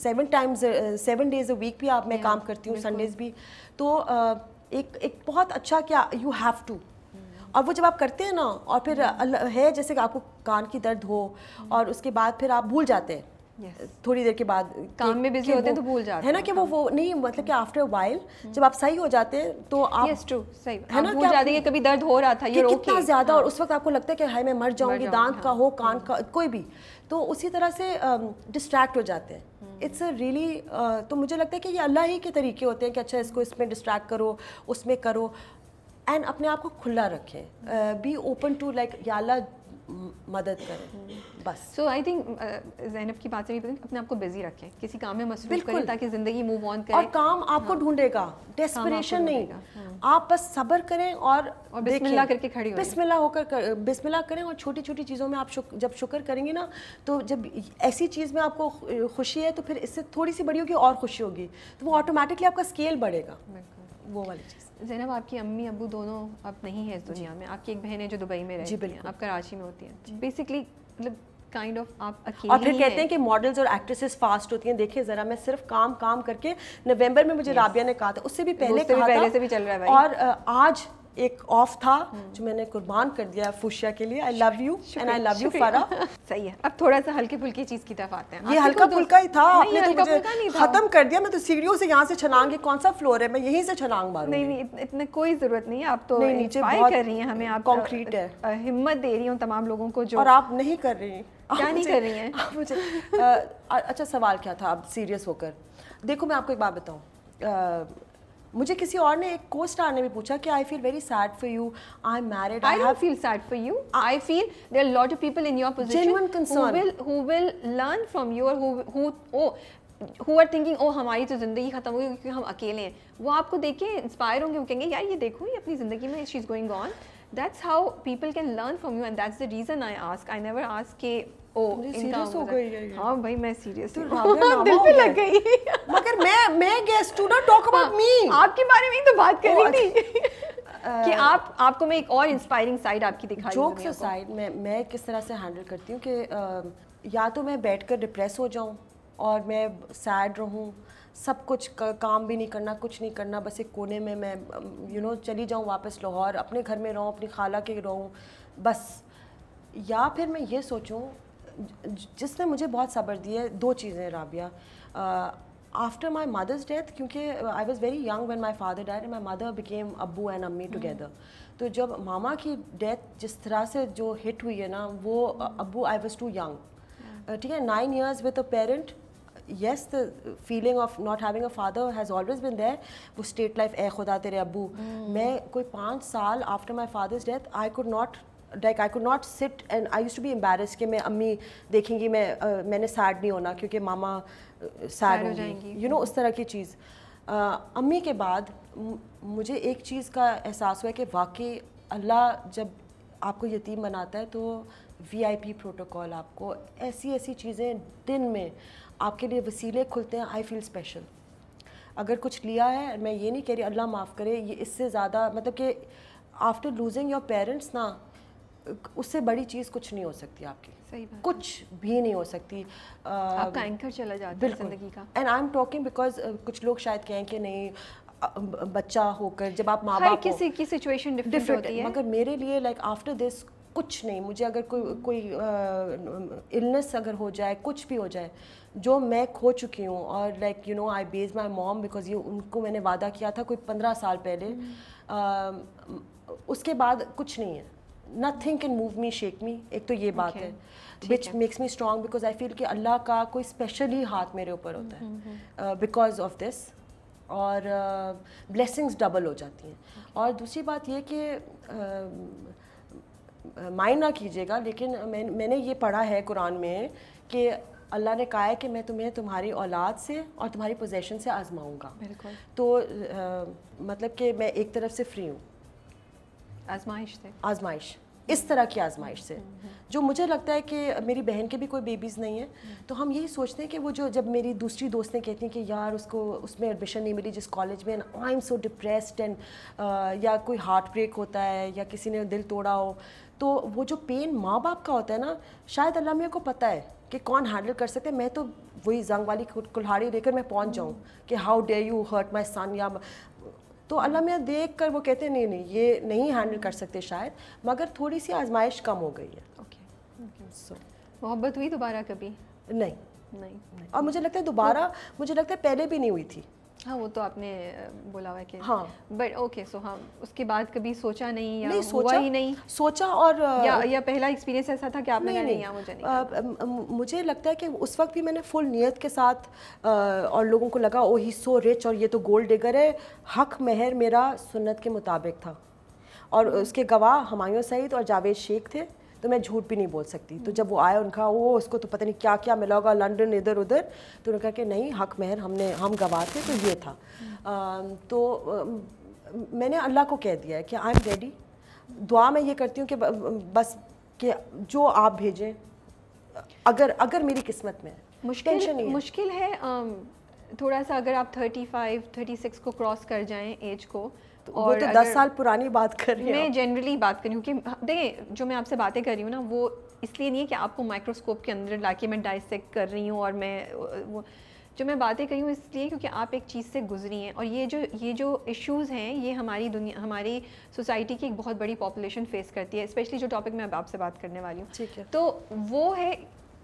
seven times seven days a week भी आप मैं yeah. काम करती हूँ संडेज़ भी तो uh, एक एक बहुत अच्छा क्या यू हैव टू और वो जब आप करते हैं ना और फिर hmm. है जैसे कि आपको कान की दर्द हो hmm. और उसके बाद फिर आप भूल जाते हैं Yes. थोड़ी देर के बाद काम में बिजी होते हैं तो भूल जाते हैं ना कि वो हाँ। वो नहीं मतलब कि आफ्टर हम्म। वाइल जब आप सही हो जाते हैं तो आप yes, true, सही है ना भूल जाते हैं कभी दर्द हो रहा था ये कितना ज्यादा और हाँ। उस वक्त आपको लगता है कि हाय मैं मर जाऊंगी दांत हाँ। का हो कान हम्म। का कोई भी तो उसी तरह से डिस्ट्रैक्ट हो जाते हैं इट्स हम्म। रियली तो मुझे लगता है कि ये अल्लाह ही के तरीके होते हैं कि अच्छा इसको इसमें डिस्ट्रैक्ट करो उसमें करो एंड अपने आप को खुला रखें बी ओपन टू लाइक या अल्लाह मदद करें हम्म। बस सो आई थिंक जैनब की बात से भी अपने आप को बिजी रखें किसी काम में मसरूफ करें ताकि ज़िंदगी मूव ऑन करें और काम आपको हाँ। ढूंढेगा डेस्परेशन नहीं हाँ। आप बस सब्र करें और, और बिस्मिल्लाह करके खड़ी बिस्मिल्लाह होकर कर, बिस्मिल्लाह करें और छोटी छोटी चीज़ों में आप शुक, जब शुक्र करेंगे ना तो जब ऐसी चीज़ में आपको खुशी है तो फिर इससे थोड़ी सी बड़ी होगी और खुशी होगी तो वो ऑटोमेटिकली आपका स्केल बढ़ेगा वो वाली चीज़ जैनब आपकी अम्मी अबू दोनों अब नहीं है इस दुनिया में आपकी एक बहन है जो दुबई में रहती है आप कराची में होती है बेसिकली मतलब काइंड ऑफ आप और फिर कहते हैं कि मॉडल्स और एक्ट्रेसेस फास्ट होती हैं देखिए जरा मैं सिर्फ काम काम करके नवंबर में मुझे राबिया ने कहा था उससे भी पहले से भी चल रहा है और आज एक ऑफ था हम्म। जो मैंने कुर्बान कर दिया है फुशिया के लिए I love you and I love you Farah सही है अब थोड़ा सा हल्के फुल्की चीज की तरफ आते हैं ये तो हल्का फुल्का ही था आपने तो मुझे खत्म कर दिया मैं तो सीढ़ियों से यहाँ से छलांग कौन सा फ्लोर है मैं यहीं से छलांग मारूं नहीं नहीं इतने कोई जरूरत नहीं है आप तो नीचे कर रही है हमें आप कॉन्क्रीट है हिम्मत दे रही हूँ तमाम लोगों को जो और आप नहीं कर रही क्या नहीं कर रही है मुझे अच्छा सवाल क्या था आप सीरियस होकर देखो मैं आपको एक बात बताऊँ मुझे किसी और ने एक को स्टार ने भी पूछा कि I feel very sad for you I am married I don't feel sad for you I feel there are lot of people in your position genuine concern will who will learn from you और who oh who are thinking oh हमारी तो ज़िंदगी खत्म हो गई क्योंकि हम अकेले हैं वो आपको देख के इंस्पायर होंगे वो कहेंगे यार ये देखो ये अपनी ज़िंदगी में she is going on that's how people can learn from you and that's the reason I ask I never ask के ओ सीरियस हो गई है हाँ भाई मैं सीरियस तो दिल पे लग गई मगर मैं मैं guessed to not talk about me आपके बारे में तो बात कर रही अच्छा। थी कि आप आपको मैं एक और इंस्पायरिंग साइड आपकी साइड मैं मैं किस तरह से हैंडल करती हूँ कि या तो मैं बैठकर डिप्रेस हो जाऊँ और मैं सैड रहूँ सब कुछ काम भी नहीं करना कुछ नहीं करना बस एक कोने में मैं यू नो चली जाऊँ वापस लाहौर अपने घर में रहूँ अपनी खाला के रहूँ बस या फिर मैं ये सोचूँ जिसने मुझे बहुत सब्र दी है दो चीज़ें Rabia after my mother's death क्योंकि I was very young when my father died my mother became अबू एंड अम्मी टुगेदर हम्म। तो जब मामा की डेथ जिस तरह से जो हिट हुई है ना वो अबू आई वॉज़ टू यंग ठीक है nine years with a parent yes the feeling of not having a father has always been there वो स्टेट लाइफ ए खुदा तेरे अबू हम्म। मैं कोई पाँच साल after my father's death I could not like I could not sit and I used to be embarrassed कि मैं अम्मी देखेंगी मैं uh, मैंने सैड नहीं होना क्योंकि मामा सैड हो जाएंगी यू नो उस तरह की चीज़ uh, अम्मी के बाद मुझे एक चीज़ का एहसास हुआ कि वाकई अल्लाह जब आपको यतीम बनाता है तो वीआईपी प्रोटोकॉल आपको ऐसी ऐसी चीज़ें दिन में आपके लिए वसीले खुलते हैं आई फील स्पेशल अगर कुछ लिया है मैं ये नहीं कह रही अल्लाह माफ़ करे ये इससे ज़्यादा मतलब कि आफ्टर लूजिंग योर पेरेंट्स ना उससे बड़ी चीज़ कुछ नहीं हो सकती आपकी सही बात कुछ भी नहीं हो सकती आपका एंकर चला जाता है ज़िंदगी का and I am talking because कुछ लोग शायद कहें कि नहीं बच्चा होकर जब आप माँ बाप किसी की सिचुएशन डिफरेंट होती है मगर मेरे लिए लाइक आफ्टर दिस कुछ नहीं मुझे अगर कोई कोई इलनेस अगर हो जाए कुछ भी हो जाए जो मैं खो चुकी हूँ और लाइक यू नो आई बेज माई मॉम बिकॉज ये उनको मैंने वादा किया था कोई पंद्रह साल पहले uh, उसके बाद कुछ नहीं है nothing can move me shake me एक तो ये बात okay. है which makes me strong because I feel कि अल्लाह का कोई स्पेशल ही हाथ मेरे ऊपर होता है बिकॉज ऑफ दिस और ब्लेसिंग्स uh, डबल हो जाती हैं okay. और दूसरी बात ये कि uh, माइन ना कीजिएगा लेकिन मैं, मैंने ये पढ़ा है कुरान में कि अल्लाह ने कहा है कि मैं तुम्हें तुम्हारी औलाद से और तुम्हारी पोजेशन से आजमाऊँगा तो uh, मतलब कि मैं एक तरफ से फ्री हूँ आजमाइश थे आजमाइश इस तरह की आजमाइश से जो मुझे लगता है कि मेरी बहन के भी कोई बेबीज़ नहीं है तो हम यही सोचते हैं कि वो जो जब मेरी दूसरी दोस्त ने कहती हैं कि यार उसको उसमें एडमिशन नहीं मिली जिस कॉलेज में I am so depressed and या कोई हार्ट ब्रेक होता है या किसी ने दिल तोड़ा हो तो वो जो पेन माँ बाप का होता है ना शायद अल्लाह मियाँ को पता है कि कौन हैंडल कर सकते हैं मैं तो वही जंग वाली कुल्हाड़ी लेकर मैं पहुंच जाऊं कि how dare you hurt my son या तो अल्लाह मियाँ देख कर वो कहते नहीं नहीं ये नहीं हैंडल कर सकते शायद मगर थोड़ी सी आजमाइश कम हो गई है ओके सो मोहब्बत हुई दोबारा कभी नहीं नहीं और मुझे लगता है दोबारा मुझे लगता है पहले भी नहीं हुई थी हाँ वो तो आपने बोला हुआ कि हाँ बट ओके सो हाँ उसके बाद कभी सोचा नहीं या नहीं, सोचा, हुआ ही नहीं सोचा और या, या पहला एक्सपीरियंस ऐसा था कि आपने नहीं, नहीं, नहीं, मुझे नहीं आ, मुझे लगता है कि उस वक्त भी मैंने फुल नियत के साथ आ, और लोगों को लगा ओ ही सो रिच और ये तो गोल्ड डिगर है हक महर मेरा सुन्नत के मुताबिक था और हम्म। उसके गवाह हमायों सईद और जावेद शेख थे तो मैं झूठ भी नहीं बोल सकती तो हम्म। जब वो आया उनका वो उसको तो पता नहीं क्या क्या मिला होगा लंडन इधर उधर तो उन्होंने कहा कि नहीं हक महर हमने हम गवाह थे तो ये था हम्म। तो मैंने अल्लाह को कह दिया है कि आई एम रेडी दुआ मैं ये करती हूँ कि बस कि जो आप भेजें अगर अगर मेरी किस्मत में मुश्किल नहीं मुश्किल है थोड़ा सा अगर आप 35, 36 को क्रॉस कर जाएं एज को तो वो तो दस साल पुरानी बात कर रही मैं जनरली बात कर रही हूँ कि देखिए जो मैं आपसे बातें कर रही हूँ ना वो इसलिए नहीं है कि आपको माइक्रोस्कोप के अंदर ला मैं डाइसेक कर रही हूँ और मैं वो जो मैं बातें कही हूँ इसलिए क्योंकि आप एक चीज़ से गुजरी हैं और ये जो ये जो इश्यूज़ हैं ये हमारी दुनिया हमारी सोसाइटी की एक बहुत बड़ी पॉपुलेशन फेस करती है स्पेशली जो टॉपिक मैं अब आपसे बात करने वाली हूँ ठीक है तो वो है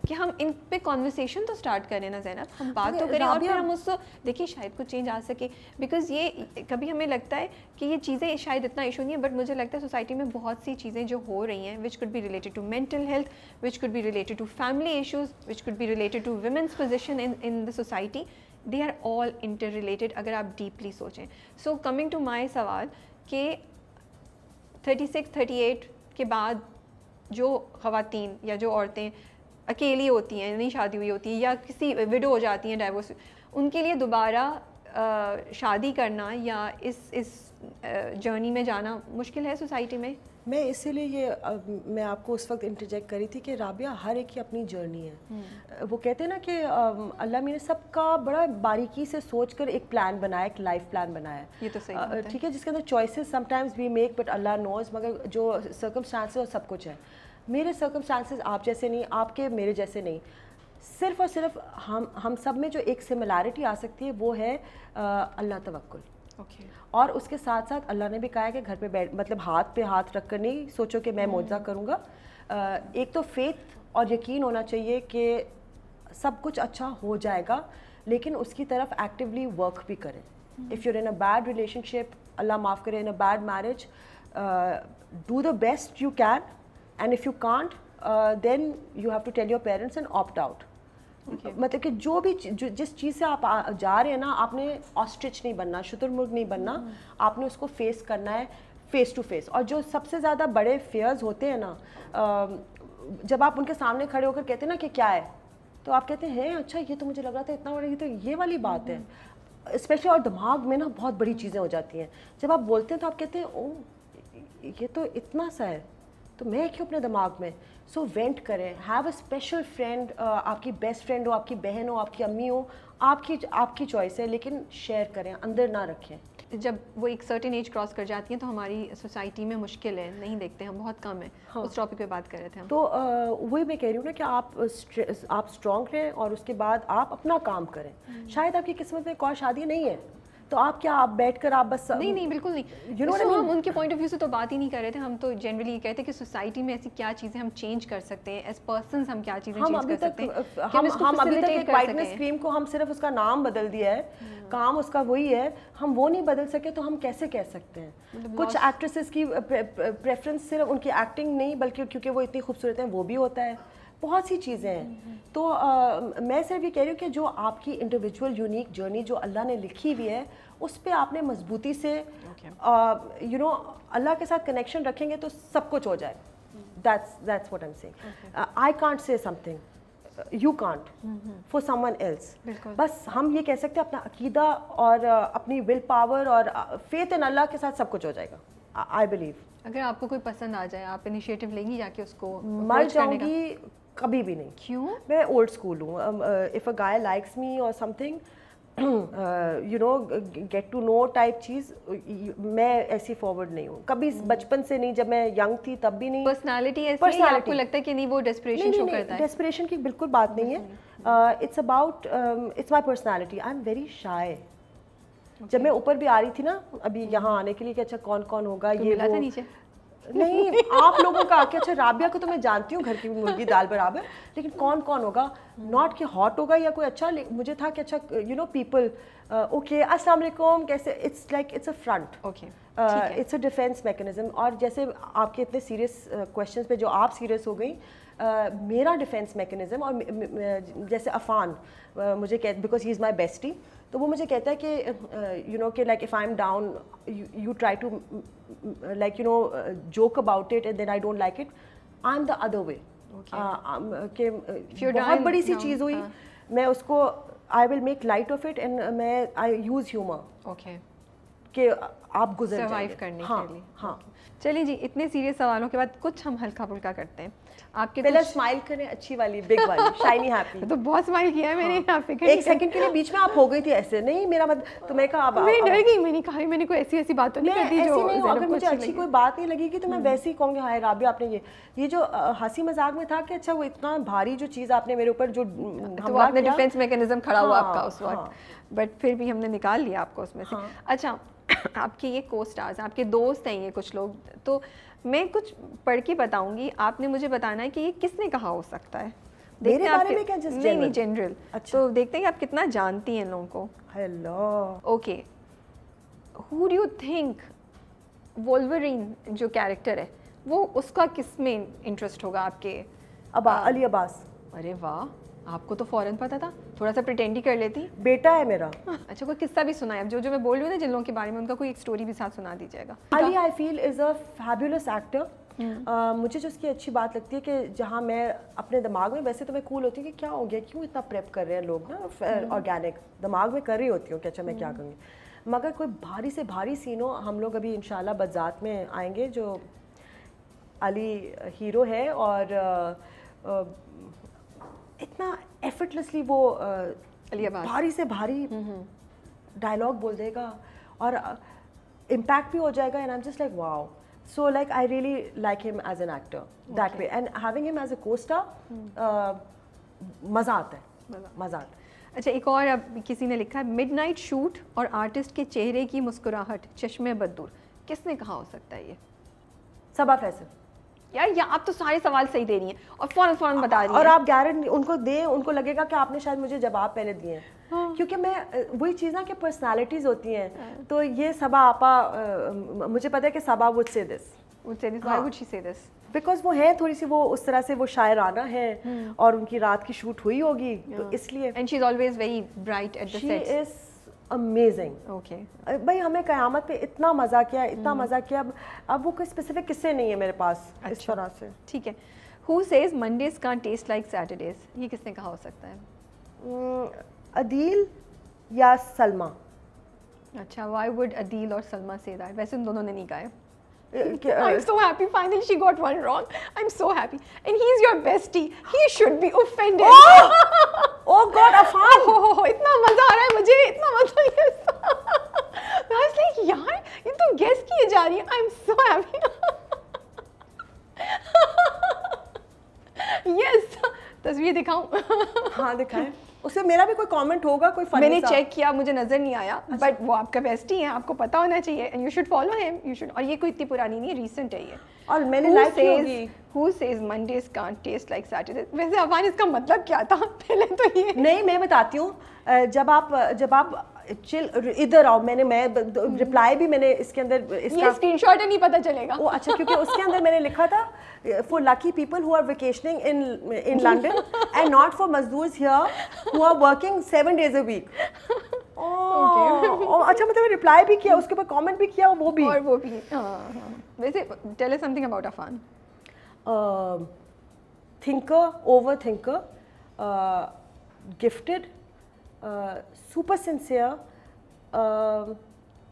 कि हम इन पे कॉन्वर्सेशन तो स्टार्ट करें ना जैनब हम बात तो करें और फिर हम उसको देखिए शायद कुछ चेंज आ सके बिकॉज ये कभी हमें लगता है कि ये चीज़ें शायद इतना इशू नहीं है बट मुझे लगता है सोसाइटी में बहुत सी चीज़ें जो हो रही हैं which could be related to mental health which could be related to family issues which could be related to women's position in in the society they are all interrelated अगर आप deeply सोचें so coming to my सवाल कि thirty eight के बाद जो खातन या जो औरतें अकेली होती हैं नहीं शादी हुई होती है या किसी विडो हो जाती हैं डाइवोर्स उनके लिए दोबारा शादी करना या इस इस जर्नी में जाना मुश्किल है सोसाइटी में मैं इसीलिए ये मैं आपको उस वक्त इंटरजेक्ट करी थी कि राबिया हर एक की अपनी जर्नी है हम्म। वो कहते हैं ना कि अल्लाह मैंने सबका बड़ा बारीकी से सोच कर एक प्लान बनाया एक लाइफ प्लान बनाया ये तो सही ठीक है जिसके अंदर choices sometimes we make but Allah knows मगर जो सर्कमस्टांसेस और सब कुछ है मेरे सर्कमस्टांसिस आप जैसे नहीं आपके मेरे जैसे नहीं सिर्फ और सिर्फ हम हम सब में जो एक सिमिलैरिटी आ सकती है वो है अल्लाह तवक्ल Okay. और उसके साथ साथ अल्लाह ने भी कहा है कि घर पे बैठ मतलब हाथ पे हाथ रख कर नहीं सोचो कि मैं हम्म। मुआवजा करूँगा एक तो फेथ और यकीन होना चाहिए कि सब कुछ अच्छा हो जाएगा लेकिन उसकी तरफ एक्टिवली वर्क भी करें if you're in a bad relationship Allah माफ़ करे in a bad marriage do the best you can and if you can't then you have to tell your parents and opt out मतलब कि जो भी जो, जिस चीज़ से आप आ, जा रहे हैं ना आपने ऑस्ट्रिच नहीं बनना शुतुरमुर्ग नहीं बनना hmm. आपने उसको फेस करना है फेस टू फेस और जो सबसे ज़्यादा बड़े फेयर्स होते हैं ना जब आप उनके सामने खड़े होकर कहते हैं ना कि क्या है तो आप कहते हैं अच्छा ये तो मुझे लग रहा था इतना बड़ा ये तो ये वाली बात hmm. है स्पेशली हम्म। और दिमाग में ना बहुत बड़ी चीज़ें हो जाती हैं जब आप बोलते हैं तो आप कहते हैं ओ ये तो इतना सा है तो मैं क्यों अपने दिमाग में सो वेंट करें हैव अ स्पेशल फ्रेंड आपकी बेस्ट फ्रेंड हो आपकी बहन हो आपकी अम्मी हो आपकी आपकी चॉइस है लेकिन शेयर करें अंदर ना रखें जब वो एक सर्टेन एज क्रॉस कर जाती हैं तो हमारी सोसाइटी में मुश्किल है नहीं देखते हम बहुत कम है हाँ। उस टॉपिक पे बात कर रहे थे हम तो uh, वही मैं कह रही हूँ ना कि आप आप स्ट्रॉन्ग रहें और उसके बाद आप अपना काम करें हम्म। शायद आपकी किस्मत में कोई शादी नहीं है तो आप क्या आप बैठ कर आप बस नहीं नहीं बिल्कुल नहीं यू नो हम उनके पॉइंट ऑफ व्यू से तो बात ही नहीं कर रहे थे हम तो जनरली ये कहते हैं कि सोसाइटी में ऐसी क्या चीज़ें हम चेंज कर सकते हैं एज पर्सन हम क्या चीज़ें हम अभी तक हम हम अभी तक एक वाइटनेस क्रीम को हम सिर्फ उसका नाम बदल दिया है हाँ। काम उसका वही है हम वो नहीं बदल सके तो हम कैसे कह सकते हैं मतलब कुछ एक्ट्रेसेस की प्रेफरेंस सिर्फ उनकी एक्टिंग नहीं बल्कि क्योंकि वो इतनी खूबसूरत हैं वो भी होता है बहुत सी चीज़ें हैं हम्म, हम्म। तो आ, मैं सिर्फ ये कह रही हूँ कि जो आपकी इंडिविजुअल यूनिक जर्नी जो अल्लाह ने लिखी हुई है उस पर आपने मजबूती से यू नो अल्लाह के साथ कनेक्शन रखेंगे तो सब कुछ हो जाए that's that's what I am saying I can't say something you can't for someone else बस हम ये कह सकते हैं अपना अकीदा और अपनी विल पावर और फेथ इन अल्लाह के साथ सब कुछ हो जाएगा आई बिलीव अगर आपको कोई पसंद आ जाए आप इनिशिएटिव लेंगी जाके उसको मर जाऊंगी कभी भी नहीं क्यों मैं ओल्ड स्कूल हूँ if a guy likes me और something you know get to know type चीज़ मैं ऐसी फॉरवर्ड नहीं हूँ कभी hmm. बचपन से नहीं जब मैं यंग थी तब भी नहीं पर्सनालिटी आपको लगता है कि नहीं वो डेस्परेशन शो करता है डेस्परेशन की बिल्कुल बात नहीं है it's about it's my personality I am very shy Okay. जब मैं ऊपर भी आ रही थी ना अभी hmm. यहाँ आने के लिए कि अच्छा कौन कौन होगा ये वो नीचे नहीं आप लोगों का आके अच्छा राबिया को तो मैं जानती हूँ घर की मुर्गी दाल बराबर लेकिन कौन कौन होगा नॉट कि हॉट होगा या कोई अच्छा मुझे था कि अच्छा यू नो पीपल ओके अस्सलाम वालेकुम कैसे it's like it's a front okay it's a defence mechanism और जैसे आपके इतने सीरियस क्वेश्चंस uh, पे जो आप सीरियस हो गई मेरा डिफेंस मैकेनिज्म और जैसे अफान मुझे कह because he is my bestie तो वो मुझे कहता है कि यू नो कि like if I am down you try to like you know joke about it and then I don't like it I am the other way बहुत बड़ी सी चीज़ हुई हाँ। मैं उसको I will make light of it and मैं I use humour okay कि आप गुजर करने हाँ, के लिए हाँ चलिए जी इतने सीरियस सवालों के बाद कुछ हम हल्का फुल्का करते हैं आपके पहले स्माइल करें अच्छी वाली बिग वाली शाइनी हैप्पी तो बहुत स्माइल किया है मैंने हाँ। यहाँ एक सेकंड के लिए बीच में आप हो गई थी ऐसे नहीं मेरा मत तो मैं कहा आप मैं डर गई मैंने कहा मैंने कोई ऐसी ऐसी बात तो नहीं कर दी जो अगर मुझे अच्छी कोई बात नहीं लगेगी तो मैं हम्म। वैसे ही कहूँगी हाय राबी आपने ये ये जो हंसी मजाक में था कि अच्छा वो इतना भारी जो चीज़ आपने मेरे ऊपर जो तो हम्म, आपने डिफेंस मैकेनिज्म खड़ा हुआ आपका हाँ, उस वक्त बट हाँ। फिर भी हमने निकाल लिया आपको उसमें से हाँ। अच्छा आपके ये को स्टार्स आपके दोस्त हैं ये कुछ लोग तो मैं कुछ पढ़ के बताऊंगी आपने मुझे बताना है कि ये किसने कहा हो सकता है मेरे बारे में क्या जस्ट नहीं नहीं जनरल अच्छा। तो देखते हैं कि आप कितना जानती हैं लोगों को hello okay who do you think Wolverine जो कैरेक्टर है वो उसका किस में इंटरेस्ट होगा आपके अब अली अब्बास अरे वाह आपको तो फौरन पता था थोड़ा सा प्रिटेंड ही कर लेती बेटा है मेरा अच्छा कोई किस्सा भी सुनाए जो जो मैं बोल रही हूँ ना जिन लोगों के बारे में उनका कोई एक स्टोरी भी साथ सुना दीजिएगा Ali I feel is a fabulous actor मुझे जो उसकी अच्छी बात लगती है कि जहाँ मैं अपने दिमाग में वैसे तो मैं कूल होती हूँ कि क्या हो गया क्यों इतना प्रेप कर रहे हैं लोग ना ऑर्गेनिक हम्म। दिमाग में कर रही होती हूँ कि अच्छा मैं क्या हम्म। करूँगी मगर कोई भारी से भारी सीन हो हम लोग अभी इन बजात में आएंगे जो अली हीरो है और इतना एफर्टलेसली वो भारी से भारी डायलॉग हम्म, हम्म। बोल देगा और इम्पैक्ट भी हो जाएगा and I am just like wow so like I really like him as an actor that way and having him as a costar मज़ा आता है मज़ा आता है अच्छा एक और अब किसी ने लिखा है मिडनाइट शूट और आर्टिस्ट के चेहरे की मुस्कुराहट चश्मे बदूर किसने कहा हो सकता है ये सबा फैसल यार या आप तो सारे सवाल सही दे रही हैं और फौरन फौरन बता रही और आप गारंटी उनको दें उनको लगेगा कि आपने शायद मुझे जवाब पहले दिए हैं हाँ। क्योंकि मैं वही चीज़ ना कि पर्सनालिटीज़ होती हैं हाँ। तो ये सबा आपा मुझे पता है कि Saba would say this because वो है थोड़ी सी वो उस तरह से वो शायराना है हम्म। और उनकी रात की शूट हुई होगी तो हाँ। इसलिए and she is always very bright at the set she is amazing okay okay. भाई हमें क़यामत पे इतना मज़ा किया इतना hmm. मज़ा किया अब अब वो कोई स्पेसिफिक किस्से नहीं है मेरे पास अच्छा। इस तरह से ठीक है हु सेज मंडेज का टेस्ट लाइक सैटरडेज ये किसने कहा हो सकता है हम्म, अदील या सलमा अच्छा वाई वुड अदील और सलमा से दैट वैसे उन दोनों ने नहीं कहा है I'm so happy. Finally, she got one wrong. I'm so happy. And he's your bestie. He should be offended. Oh, oh God, Afan. Oh, oh, oh, इतना मजा आ रहा है मुझे इतना मजा yes. I was like, यार ये तो guess किए ja rahi है. I'm so happy. yes. तस्वीर dikhaun. Haan, dikhaun. उसमें मेरा भी कोई कमेंट होगा कोई funny मैंने चेक किया मुझे नजर नहीं आया बट अच्छा। वो आपका बेस्ट ही है आपको पता होना चाहिए and you should follow him you should और ये कोई इतनी पुरानी नहीं रीसेंट है ये और मैंने like says who says Mondays can't taste like Saturday वैसे अफान इसका मतलब क्या था पहले तो ये नहीं मैं बताती हूँ जब आप जब आप चिल इधर आओ मैंने मैं रिप्लाई हम्म। भी मैंने इसके अंदर इसका स्क्रीनशॉट ही नहीं पता चलेगा वो अच्छा क्योंकि उसके अंदर मैंने लिखा था for lucky people who are vacationing in in London and not for मजदूर्स here who are working seven days a week okay अच्छा मतलब रिप्लाई भी किया उसके ऊपर कमेंट भी किया वो भी और वो भी हाँ, हाँ। वैसे tell us something about Afan thinker overthinker gifted super sincere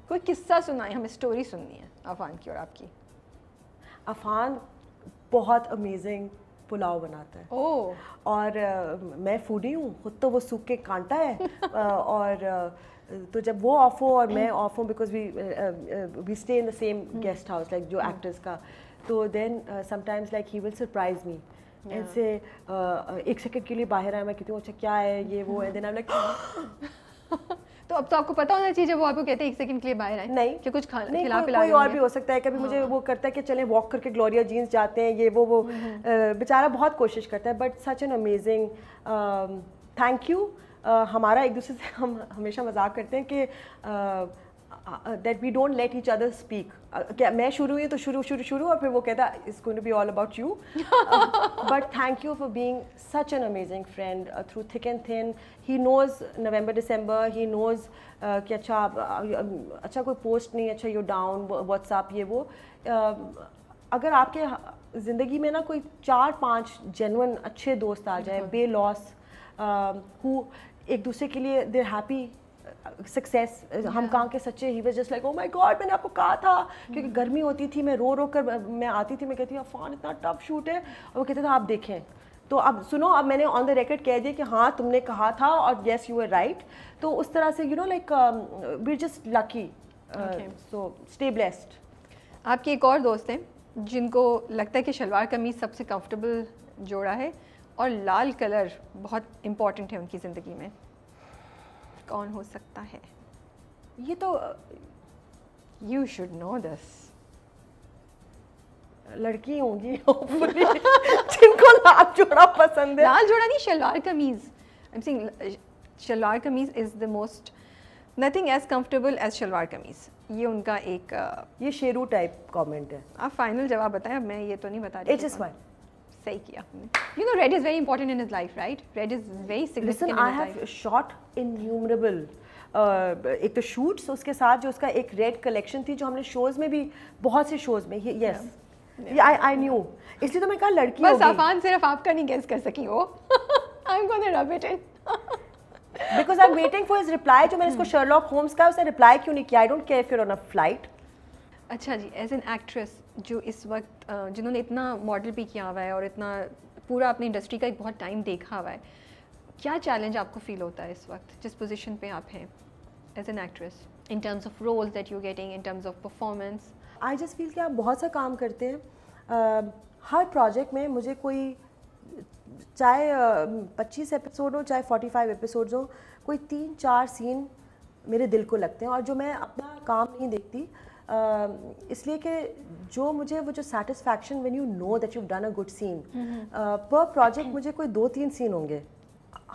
कोई किस्सा सुनाए हमें स्टोरी सुननी है अफान की और आपकी अफान बहुत अमेजिंग पुलाव बनाता है oh. और uh, मैं फूडी हूँ खुद तो वो सूख के कांटा है uh, और uh, तो जब वो ऑफ हो और मैं ऑफ हूँ because we we stay in the same guest house like जो एक्टर्स हम्म। का तो then sometimes like he will surprise me and say एक सेकंड के लिए बाहर आया मैं कहती हूँ अच्छा क्या है ये वो है देन आई लाइक तो अब तो आपको पता होना चाहिए जब वो आपको कहते हैं एक सेकंड के लिए बाहर आए नहीं कि कुछ खाना खिला पिला कोई और भी हो सकता है कभी मुझे हाँ। वो करता है कि चलें वॉक करके ग्लोरिया जीन्स जाते हैं ये वो वो हम्म, हम्म। बेचारा बहुत कोशिश करता है but such an amazing thank you हमारा एक दूसरे से हम हमेशा मजाक करते हैं कि that we don't let each other speak क्या मैं शुरू हुई तो शुरू शुरू शुरू और फिर वो कहता is going to be all about you but thank you for being such an amazing friend through thick and thin he knows November December he knows कि अच्छा uh, um, अच्छा कोई पोस्ट नहीं अच्छा यू डाउन व्हाट्सअप ये वो um, अगर आपके ज़िंदगी में ना कोई चार पांच जेनवन अच्छे दोस्त आ जाए बे लॉस हु एक दूसरे के लिए देर हैप्पी सक्सेस uh, हम कहाँ के सच्चे ही just like oh my god मैंने आपको कहा था क्योंकि गर्मी होती थी मैं रो रो कर मैं आती थी मैं कहती हूँ अफान इतना टफ शूट है और वो कहते थे आप देखें तो अब सुनो अब मैंने ऑन द रिकॉर्ड कह दिया कि हाँ तुमने कहा था और येस यू आर राइट तो उस तरह से you know like we're just lucky so stay blessed आपकी एक और दोस्त हैं जिनको लगता है कि शलवार कमीज सबसे कंफर्टेबल जोड़ा है और लाल कलर बहुत इंपॉर्टेंट है उनकी ज़िंदगी में कौन हो सकता है ये तो यू शुड नो दिस लड़की होंगी जिनको लाल जोड़ा पसंद है लाल जोड़ा नहीं शलवार कमीज I am saying shalwar kameez is the most nothing as comfortable as shalwar kameez ये उनका एक uh, ये शेरू टाइप कमेंट है आप फाइनल जवाब बताएं अब मैं ये तो नहीं बता रही इट इज़ फाइन सही किया you know red is very important in his life right red is very significant I have shot innumerable एक तो शूट्स उसके साथ जो उसका एक रेड कलेक्शन थी जो हमने शोज़ में भी बहुत से शोज़ में यस आई आई न्यू इसलिए तो मैं कहा लड़की बस आफान सिर्फ आपका नहीं गेस कर सकी हो I am gonna rub it in because I am waiting for his reply जो मैंने इसको शर्लॉक होम्स का उसने रिप्लाई क्यों नहीं किया I don't care if you are on a flight अच्छा जी एज एन एक्ट्रेस जो इस वक्त जिन्होंने इतना मॉडल भी किया हुआ है और इतना पूरा अपनी इंडस्ट्री का एक बहुत टाइम देखा हुआ है क्या चैलेंज आपको फील होता है इस वक्त जिस पोजीशन पे आप हैं as an actress in terms of roles that you getting in terms of performance I just feel कि आप बहुत सा काम करते हैं uh, हर प्रोजेक्ट में मुझे कोई चाहे पच्चीस एपिसोड हो चाहे फोर्टी फाइव एपिसोड हो कोई तीन चार सीन मेरे दिल को लगते हैं और जो मैं अपना काम नहीं देखती Um, इसलिए कि जो मुझे वो जो satisfaction when you know that you done a good scene पर प्रोजेक्ट मुझे कोई दो तीन सीन होंगे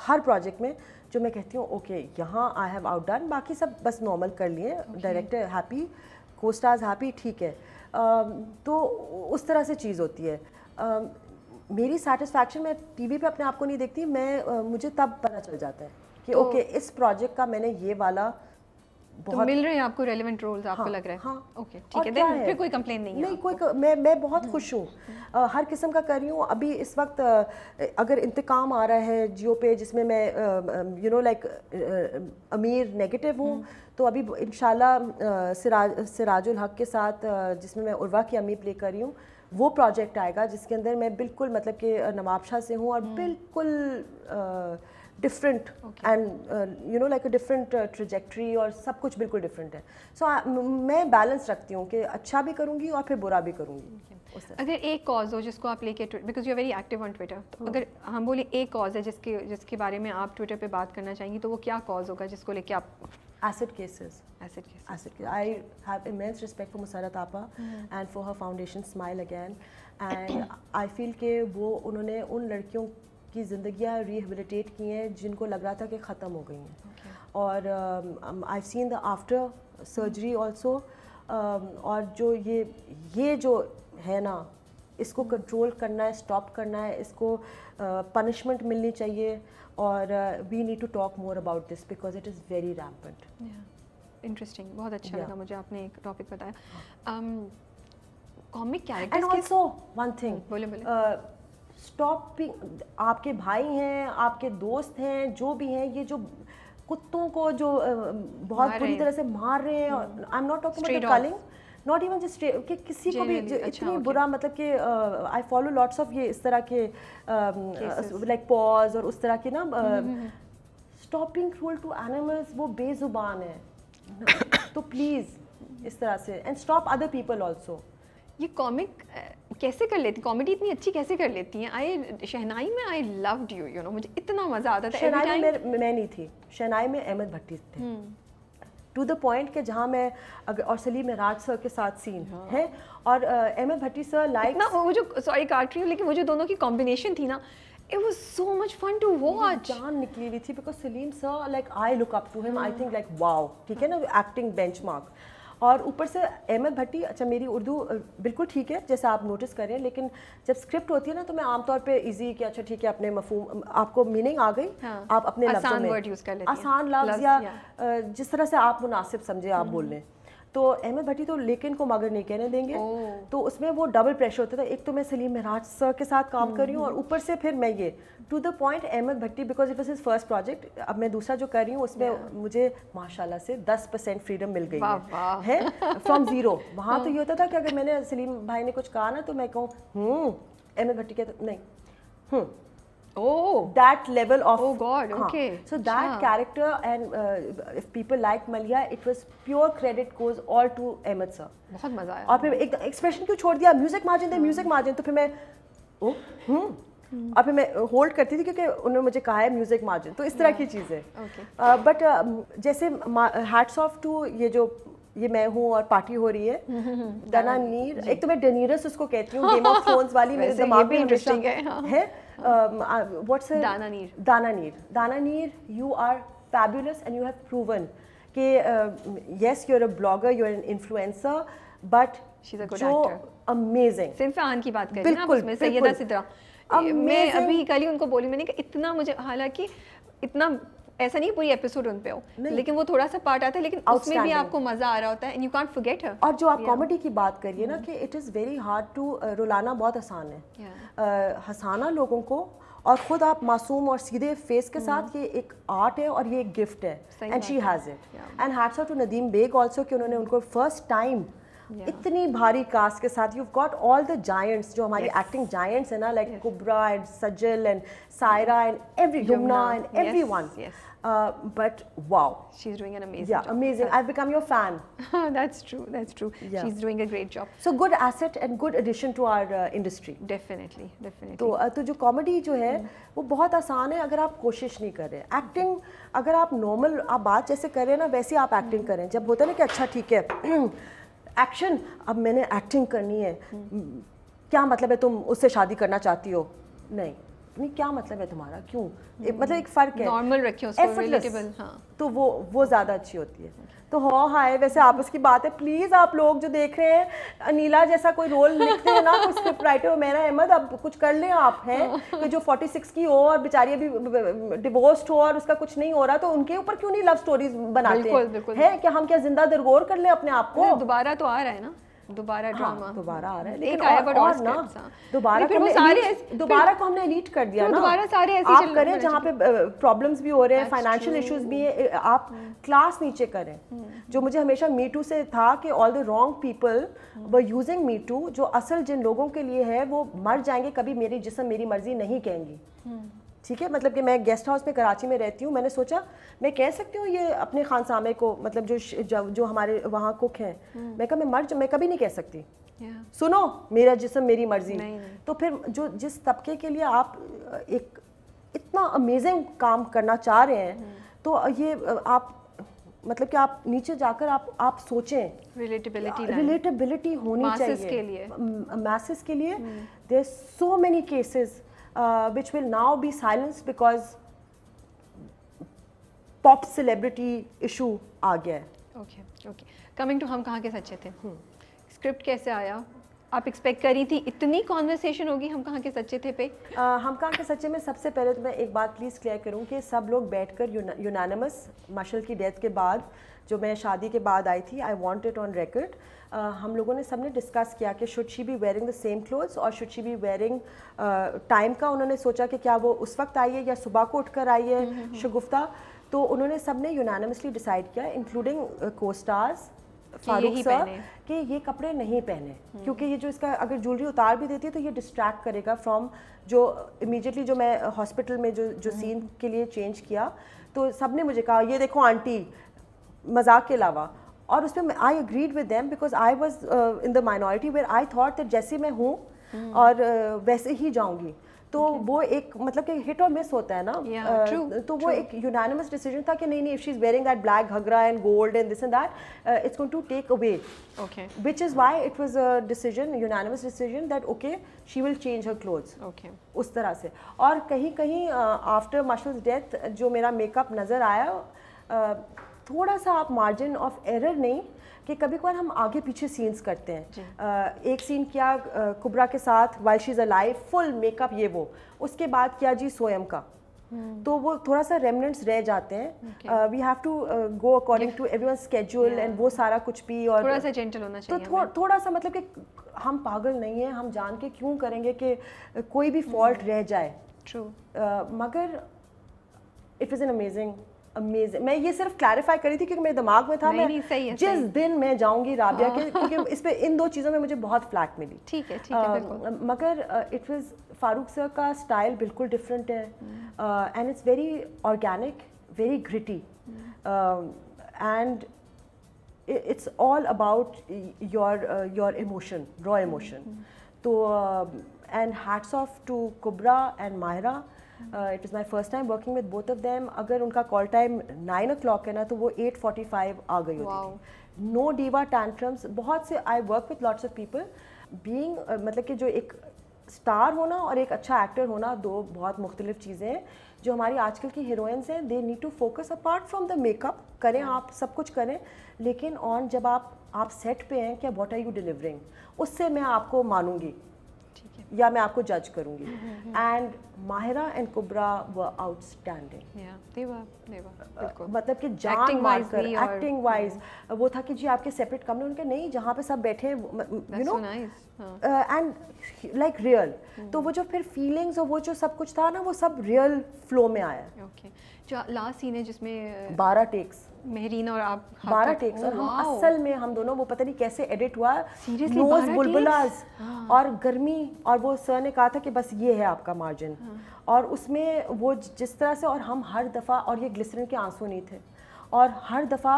हर प्रोजेक्ट में जो मैं कहती हूँ ओके यहाँ आई हैव आउट डन बाकी सब बस नॉर्मल कर लिए डायरेक्टर हैप्पी को स्टार्स हैप्पी ठीक है uh, तो उस तरह से चीज़ होती है uh, मेरी सेटिस्फैक्शन मैं टीवी पे अपने आप को नहीं देखती मैं uh, मुझे तब पता चल जाता है कि ओके तो, okay, इस प्रोजेक्ट का मैंने ये वाला तो बहुत मिल रहे हैं आपको रेलिवेंट रोल्स आपको हाँ, लग रहा है हाँ ओके ठीक है देन फिर कोई कंप्लेन नहीं नहीं कोई मैं मैं बहुत हम्म, खुश हूँ हम्म। हर किस्म का कर रही हूँ अभी इस वक्त अगर इंतकाम आ रहा है जियो पे जिसमें मैं यू नो लाइक अमीर नेगेटिव हूँ हम्म। तो अभी इन सिराज सिराजुल हक के साथ जिसमें मैं उर्वा की अम्मी प्ले कर रही हूँ वो प्रोजेक्ट आएगा जिसके अंदर मैं बिल्कुल मतलब कि नवाबशाह से हूँ और बिल्कुल different and you know like a different trajectory और सब कुछ बिल्कुल डिफरेंट है सो so, मैं बैलेंस रखती हूँ कि अच्छा भी करूँगी और फिर बुरा भी करूँगी okay. अगर एक कॉज हो जिसको आप लेके because you are very active on Twitter तो अगर हम बोले एक कॉज है जिसके जिसके बारे में आप ट्विटर पे बात करना चाहेंगी तो वो क्या कॉज होगा जिसको लेके आप acid cases acid acid case I I have respect respect for Musara and mm. Her foundation smile again and I feel के वो उन्होंने उन लड़कियों की ज़िंदगियाँ रिहेबिलिटेट की हैं जिनको लग रहा था कि ख़त्म हो गई हैं okay. और I seen the after surgery also और जो ये ये जो है ना इसको कंट्रोल करना है स्टॉप करना है इसको पनिशमेंट uh, मिलनी चाहिए और we need to talk more about this because it is very rampant interesting बहुत अच्छा yeah. लगा मुझे आपने एक टॉपिक बताया comic character and also one thing बोले बोले uh, स्टॉप आपके भाई हैं आपके दोस्त हैं जो भी हैं ये जो कुत्तों को जो बहुत बुरी तरह से मार रहे हैं I am not talking about not even just कि किसी को भी अच्छा, इतनी okay. बुरा मतलब कि आई फॉलो लॉट्स ऑफ ये इस तरह के लाइक uh, पॉज और उस तरह के ना स्टॉपिंग रूल टू एनिमल्स वो बेजुबान है तो प्लीज़ इस तरह से and stop other people also ये कॉमिक कैसे कर लेती कॉमेडी इतनी अच्छी कैसे कर लेती हैं आई शहनाई में I love you you know मुझे इतना मज़ा आता था शहनाई में मैं नहीं थी शहनाई में अहमद भट्टी थे टू द पॉइंट के जहाँ मैं अगर और सलीम राज सर के साथ सीन हाँ। है और अहमद भट्टी सर लाइक ना वो जो सॉरी काट रही हूँ लेकिन वो जो दोनों की कॉम्बिनेशन थी ना it was so much fun to watch जान निकली हुई थी because Saleem sir like I look up to him I think like wow ठीक है ना एक्टिंग बेंच मार्क और ऊपर से अहमद भट्टी अच्छा मेरी उर्दू बिल्कुल ठीक है जैसा आप नोटिस करें लेकिन जब स्क्रिप्ट होती है ना तो मैं आमतौर पे इजी कि अच्छा ठीक है अपने मफहम आपको मीनिंग आ गई हाँ, आप अपने आसान वर्ड कर आसान लफ्ज़ या जिस तरह से आप मुनासिब समझे आप हम्म। बोल तो अहमद भट्टी तो लेकिन को मगर नहीं कहने देंगे तो उसमें वो डबल प्रेशर होता था एक तो मैं सलीम महराज सर के साथ काम कर रही हूँ और हम्म। ऊपर से फिर मैं ये to the point Ahmed Bhatti because it was his first project अब मैं दूसरा जो कर रही हूँ उसमें मुझे माशाला से दस परसेंट फ्रीडम मिल गई है फ्रॉम ज़ीरो वहाँ तो ये हाँ। होता था कि अगर मैंने सलीम भाई ने कुछ कहा ना तो मैं कहूँ हम्म, अहमद भट्टी कहते नहीं हम्म, Oh. That level of. Oh God. Okay. So that yeah. character and uh, if people like Malia, it was pure credit goes all to Ahmed sir. बहुत मजा आया. और फिर एक expression क्यों छोड़ दिया? Music margin दे, music margin तो फिर मैं, oh, hmm. और फिर मैं होल्ड करती थी क्योंकि उन्होंने मुझे कहा है म्यूज़िक मार्जिन तो इस तरह yeah. की चीज़ है बट okay. uh, uh, जैसे हैट्स ऑफ टू ये जो ये मैं हूँ और पार्टी हो रही है दना नीर एक तो मैं डनीरस उसको कहती हूँ गेम ऑफ थ्रोन्स वाली मेरे दिमाग में इंटरेस्टिंग है, हाँ. है? व्हाट्स दाना नीर दाना you are fabulous and you have proven कि yes you a blogger you are an influencer but जो अमेजिंग सिर्फ आन की बात कर बिल्कुल मैं अभी कल ही उनको बोली मैंने कहा इतना मुझे हालांकि इतना ऐसा नहीं पूरी एपिसोड उन पे हो लेकिन वो थोड़ा सा पार्ट आता है लेकिन उसमें भी आपको मजा आ रहा होता है and you can't forget her और जो आप कॉमेडी yeah. की बात करिए ना mm-hmm। कि it is very hard to रुलाना बहुत आसान है uh, हंसाना लोगों को और ख़ुद आप मासूम और सीधे फेस के साथ mm-hmm। ये एक आर्ट है और ये एक गिफ्ट है and she has it and hats off to Nadeem Baig also कि उन्होंने उनको फर्स्ट टाइम yeah. इतनी भारी कास्ट के साथ you got all the giants जो हमारी एक्टिंग जायंट्स है ना like Kubra and Sajal and Saira and every Yumna and every everyone Uh, but wow, she's doing an amazing. Yeah, job. amazing. I've become your fan. that's true. That's true. Yeah. She's doing a great job. So good asset and good addition to our uh, industry. Definitely, definitely. तो तो जो comedy जो है mm. वो बहुत आसान है अगर आप कोशिश नहीं कर रहे Acting अगर आप normal आप बात जैसे कर रहे हैं ना वैसे आप acting mm. करें जब होता है ना कि अच्छा ठीक है एक्शन अब मैंने एक्टिंग करनी है क्या मतलब है तुम उससे शादी करना चाहती हो नहीं नहीं क्या मतलब है तुम्हारा क्यों मतलब एक फ़र्क है नॉर्मल रखियो हाँ तो वो वो ज़्यादा अच्छी होती है तो हाँ हाय वैसे आपस की बात है प्लीज़ आप लोग जो देख रहे हैं अनिला जैसा कोई रोल लिखते हैं ना कोई स्क्रिप्ट राइटर मेरा अहमद अब कुछ कर लें आप हैं कि जो 46 की हो और बेचारी अभी डिवोर्स्ड हो और उसका कुछ नहीं हो रहा तो उनके ऊपर क्यों नहीं लव स्टोरीज बनाते हैं है? क्या हम क्या जिंदा दरगोर कर लें अपने आप को दोबारा तो आ रहा है ना दोबारा ड्रामा हाँ, दोबारा आ रहा है एक आया बट ना दोबारा फिर सारे दोबारा को हमने एलीट कर दिया ना दोबारा सारे ऐसे आप करें जहाँ पे प्रॉब्लम्स भी हो रहे हैं फाइनेंशियल इश्यूज भी हैं आप क्लास नीचे करें हम्म। जो मुझे हमेशा मी टू से था कि all the wrong people were using me to जो असल जिन लोगों के लिए है वो मर जाएंगे कभी मेरी जिसम मेरी मर्जी नहीं कहेंगी हम्म। ठीक है मतलब कि मैं गेस्ट हाउस में कराची में रहती हूँ मैंने सोचा मैं कह सकती हूँ ये अपने खान सामे को मतलब जो जो हमारे वहाँ कुक हैं हम्म। मैं कहा मैं मर्ज मैं कभी नहीं कह सकती yeah. सुनो मेरा जिसम मेरी मर्जी नहीं, नहीं। तो फिर जो जिस तबके के लिए आप एक इतना अमेजिंग काम करना चाह रहे हैं हम्म। तो ये आप मतलब कि आप नीचे जाकर आप आप सोचें रिलेटेबिलिटी रिलेटेबिलिटी होनी चाहिए मैसेज के लिए there so many cases uh, which will now be silenced because pop celebrity issue आ गया है ओके ओके कमिंग टू हम कहाँ के सच्चे थे स्क्रिप्ट कैसे आया आप एक्सपेक्ट करी थी इतनी कॉन्वर्सेशन होगी हम कहाँ के सच्चे थे पे आ, हम कहाँ के सच्चे में सबसे पहले तो मैं एक बात प्लीज़ क्लियर करूँ कि सब लोग बैठ कर यूनानमस मशल की डेथ के बाद जो मैं शादी के बाद आई थी I want it on record हम लोगों ने सब ने डिस्कस किया कि should she be wearing the same clothes और should she be wearing time का उन्होंने सोचा कि क्या वो उस वक्त आई है या सुबह को कर आई है हम्म, हम्म, हम्म। शगुफ्ता तो उन्होंने सब ने यूनानमसली डिसाइड किया including costars Farooq sir कि ये कपड़े नहीं पहने हम्म। क्योंकि ये जो इसका अगर ज्वेलरी उतार भी देती है तो ये डिस्ट्रैक्ट करेगा फ्रॉम जो इमीडिएटली जो मैं हॉस्पिटल में जो जो सीन हम्म। के लिए चेंज किया तो सब ने मुझे कहा ये देखो आंटी मजाक के अलावा और उसमें I agreed with them because I was in the minority where I thought that जैसे मैं हूँ हम्म। और uh, वैसे ही जाऊँगी तो वो एक मतलब कि हिट और मिस होता है ना तो वो एक यूनानिमस डिसीजन था कि नहीं नहीं if she is wearing that black ghagra and gold and this and that it's going to take away okay which is why it was a decision unanimous decision that okay she will change her clothes okay उस तरह से और कहीं कहीं after माशल्स death जो मेरा makeup नज़र आया थोड़ा सा आप मार्जिन ऑफ एरर नहीं कि कभी कभार हम आगे पीछे सीन्स करते हैं uh, एक सीन किया uh, कुबरा के साथ while she's a full makeup ये वो उसके बाद किया जी सोयम का Hmm. तो वो थोड़ा सा रेमनेंट्स रह जाते हैं we have to go according to every one schedule and वो सारा कुछ भी और थोड़ा सा जेंटल होना तो चाहिए तो थो, थोड़ा सा मतलब कि हम पागल नहीं हैं हम जान के क्यों करेंगे कि कोई भी फॉल्ट हम्म। hmm. रह जाए ट्रू uh, मगर it is an amazing amazing मैं ये सिर्फ क्लैरिफाई करी थी क्योंकि मेरे दिमाग में था मैं नहीं, सही है, जिस सही। दिन मैं जाऊंगी राबिया के हाँ। क्योंकि इस पे इन दो चीज़ों में मुझे बहुत फ्लैट मिली ठीक है ठीक है मगर इट वाज फारूक सर का स्टाइल बिल्कुल डिफरेंट है and it's very organic very gritty and it's all about your your emotion raw emotion तो and hats off to Kubra and Mahra it is my first time working with both of them अगर उनका call time nine o'clock है ना तो वो eight forty five आ गई होती no diva tantrums बहुत से I work with lots of people being मतलब कि जो एक स्टार होना और एक अच्छा एक्टर होना दो बहुत मुख्तलिफ चीज़ें हैं जो हमारी आजकल की हीरोइंस हैं they need to focus apart from the makeup करें आप सब कुछ करें लेकिन ऑन जब आप आप सेट पे हैं क्या वॉट आर यू डिलीवरिंग उससे मैं आपको मानूंगी या मैं आपको जज करूंगी and hmm, hmm, hmm. Mahira and Kubra व आउटस्टैंडिंग मतलब कि जान मार एक्टिंग वाइज वो था कि जी आपके सेपरेट कमरे उनके नहीं जहाँ पे सब बैठे you know and like real तो वो जो फिर फीलिंग्स और वो जो सब कुछ था ना वो सब रियल फ्लो में आया ओके लास्ट सीन है जिसमें बारह टेक्स मेहरीन और आप बारह टेक्स और हम असल में हम दोनों वो पता नहीं कैसे एडिट हुआ नोज बुलबुलाज हाँ। और गर्मी और वो सर ने कहा था कि बस ये है आपका मार्जिन हाँ। और उसमें वो जिस तरह से और हम हर दफ़ा और ये ग्लिसरिन के आंसू नहीं थे और हर दफ़ा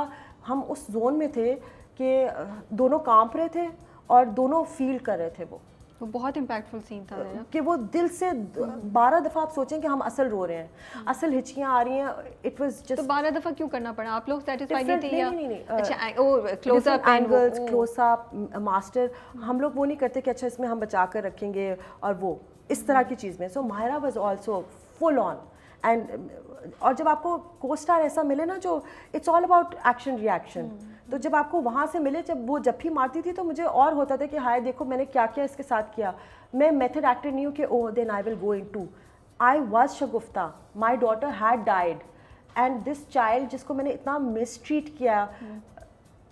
हम उस जोन में थे कि दोनों कांप रहे थे और दोनों फील कर रहे थे वो वो बहुत इम्पैक्टफुल सीन था कि वो दिल से बारह दफ़ा आप सोचें कि हम असल रो रहे हैं हम्म। असल हिचकियाँ आ रही हैं इट वॉज जस्ट तो बारह दफ़ा क्यों करना पड़ा आप लोग सेटिस्फाई नहीं नहीं अच्छा एंगल्स uh, मास्टर हम लोग वो नहीं करते कि अच्छा इसमें हम बचा कर रखेंगे और वो इस हम्म। तरह की चीज़ में so Mahra was also full on and और जब आपको को स्टार ऐसा मिले ना जो it's all about action reaction तो जब आपको वहाँ से मिले जब वो जब भी मारती थी तो मुझे और होता था कि हाय देखो मैंने क्या किया इसके साथ किया मैं मेथड एक्टर नहीं हूँ कि oh then I will go into I was Shagufta my daughter had died and this child जिसको मैंने इतना मिसट्रीट किया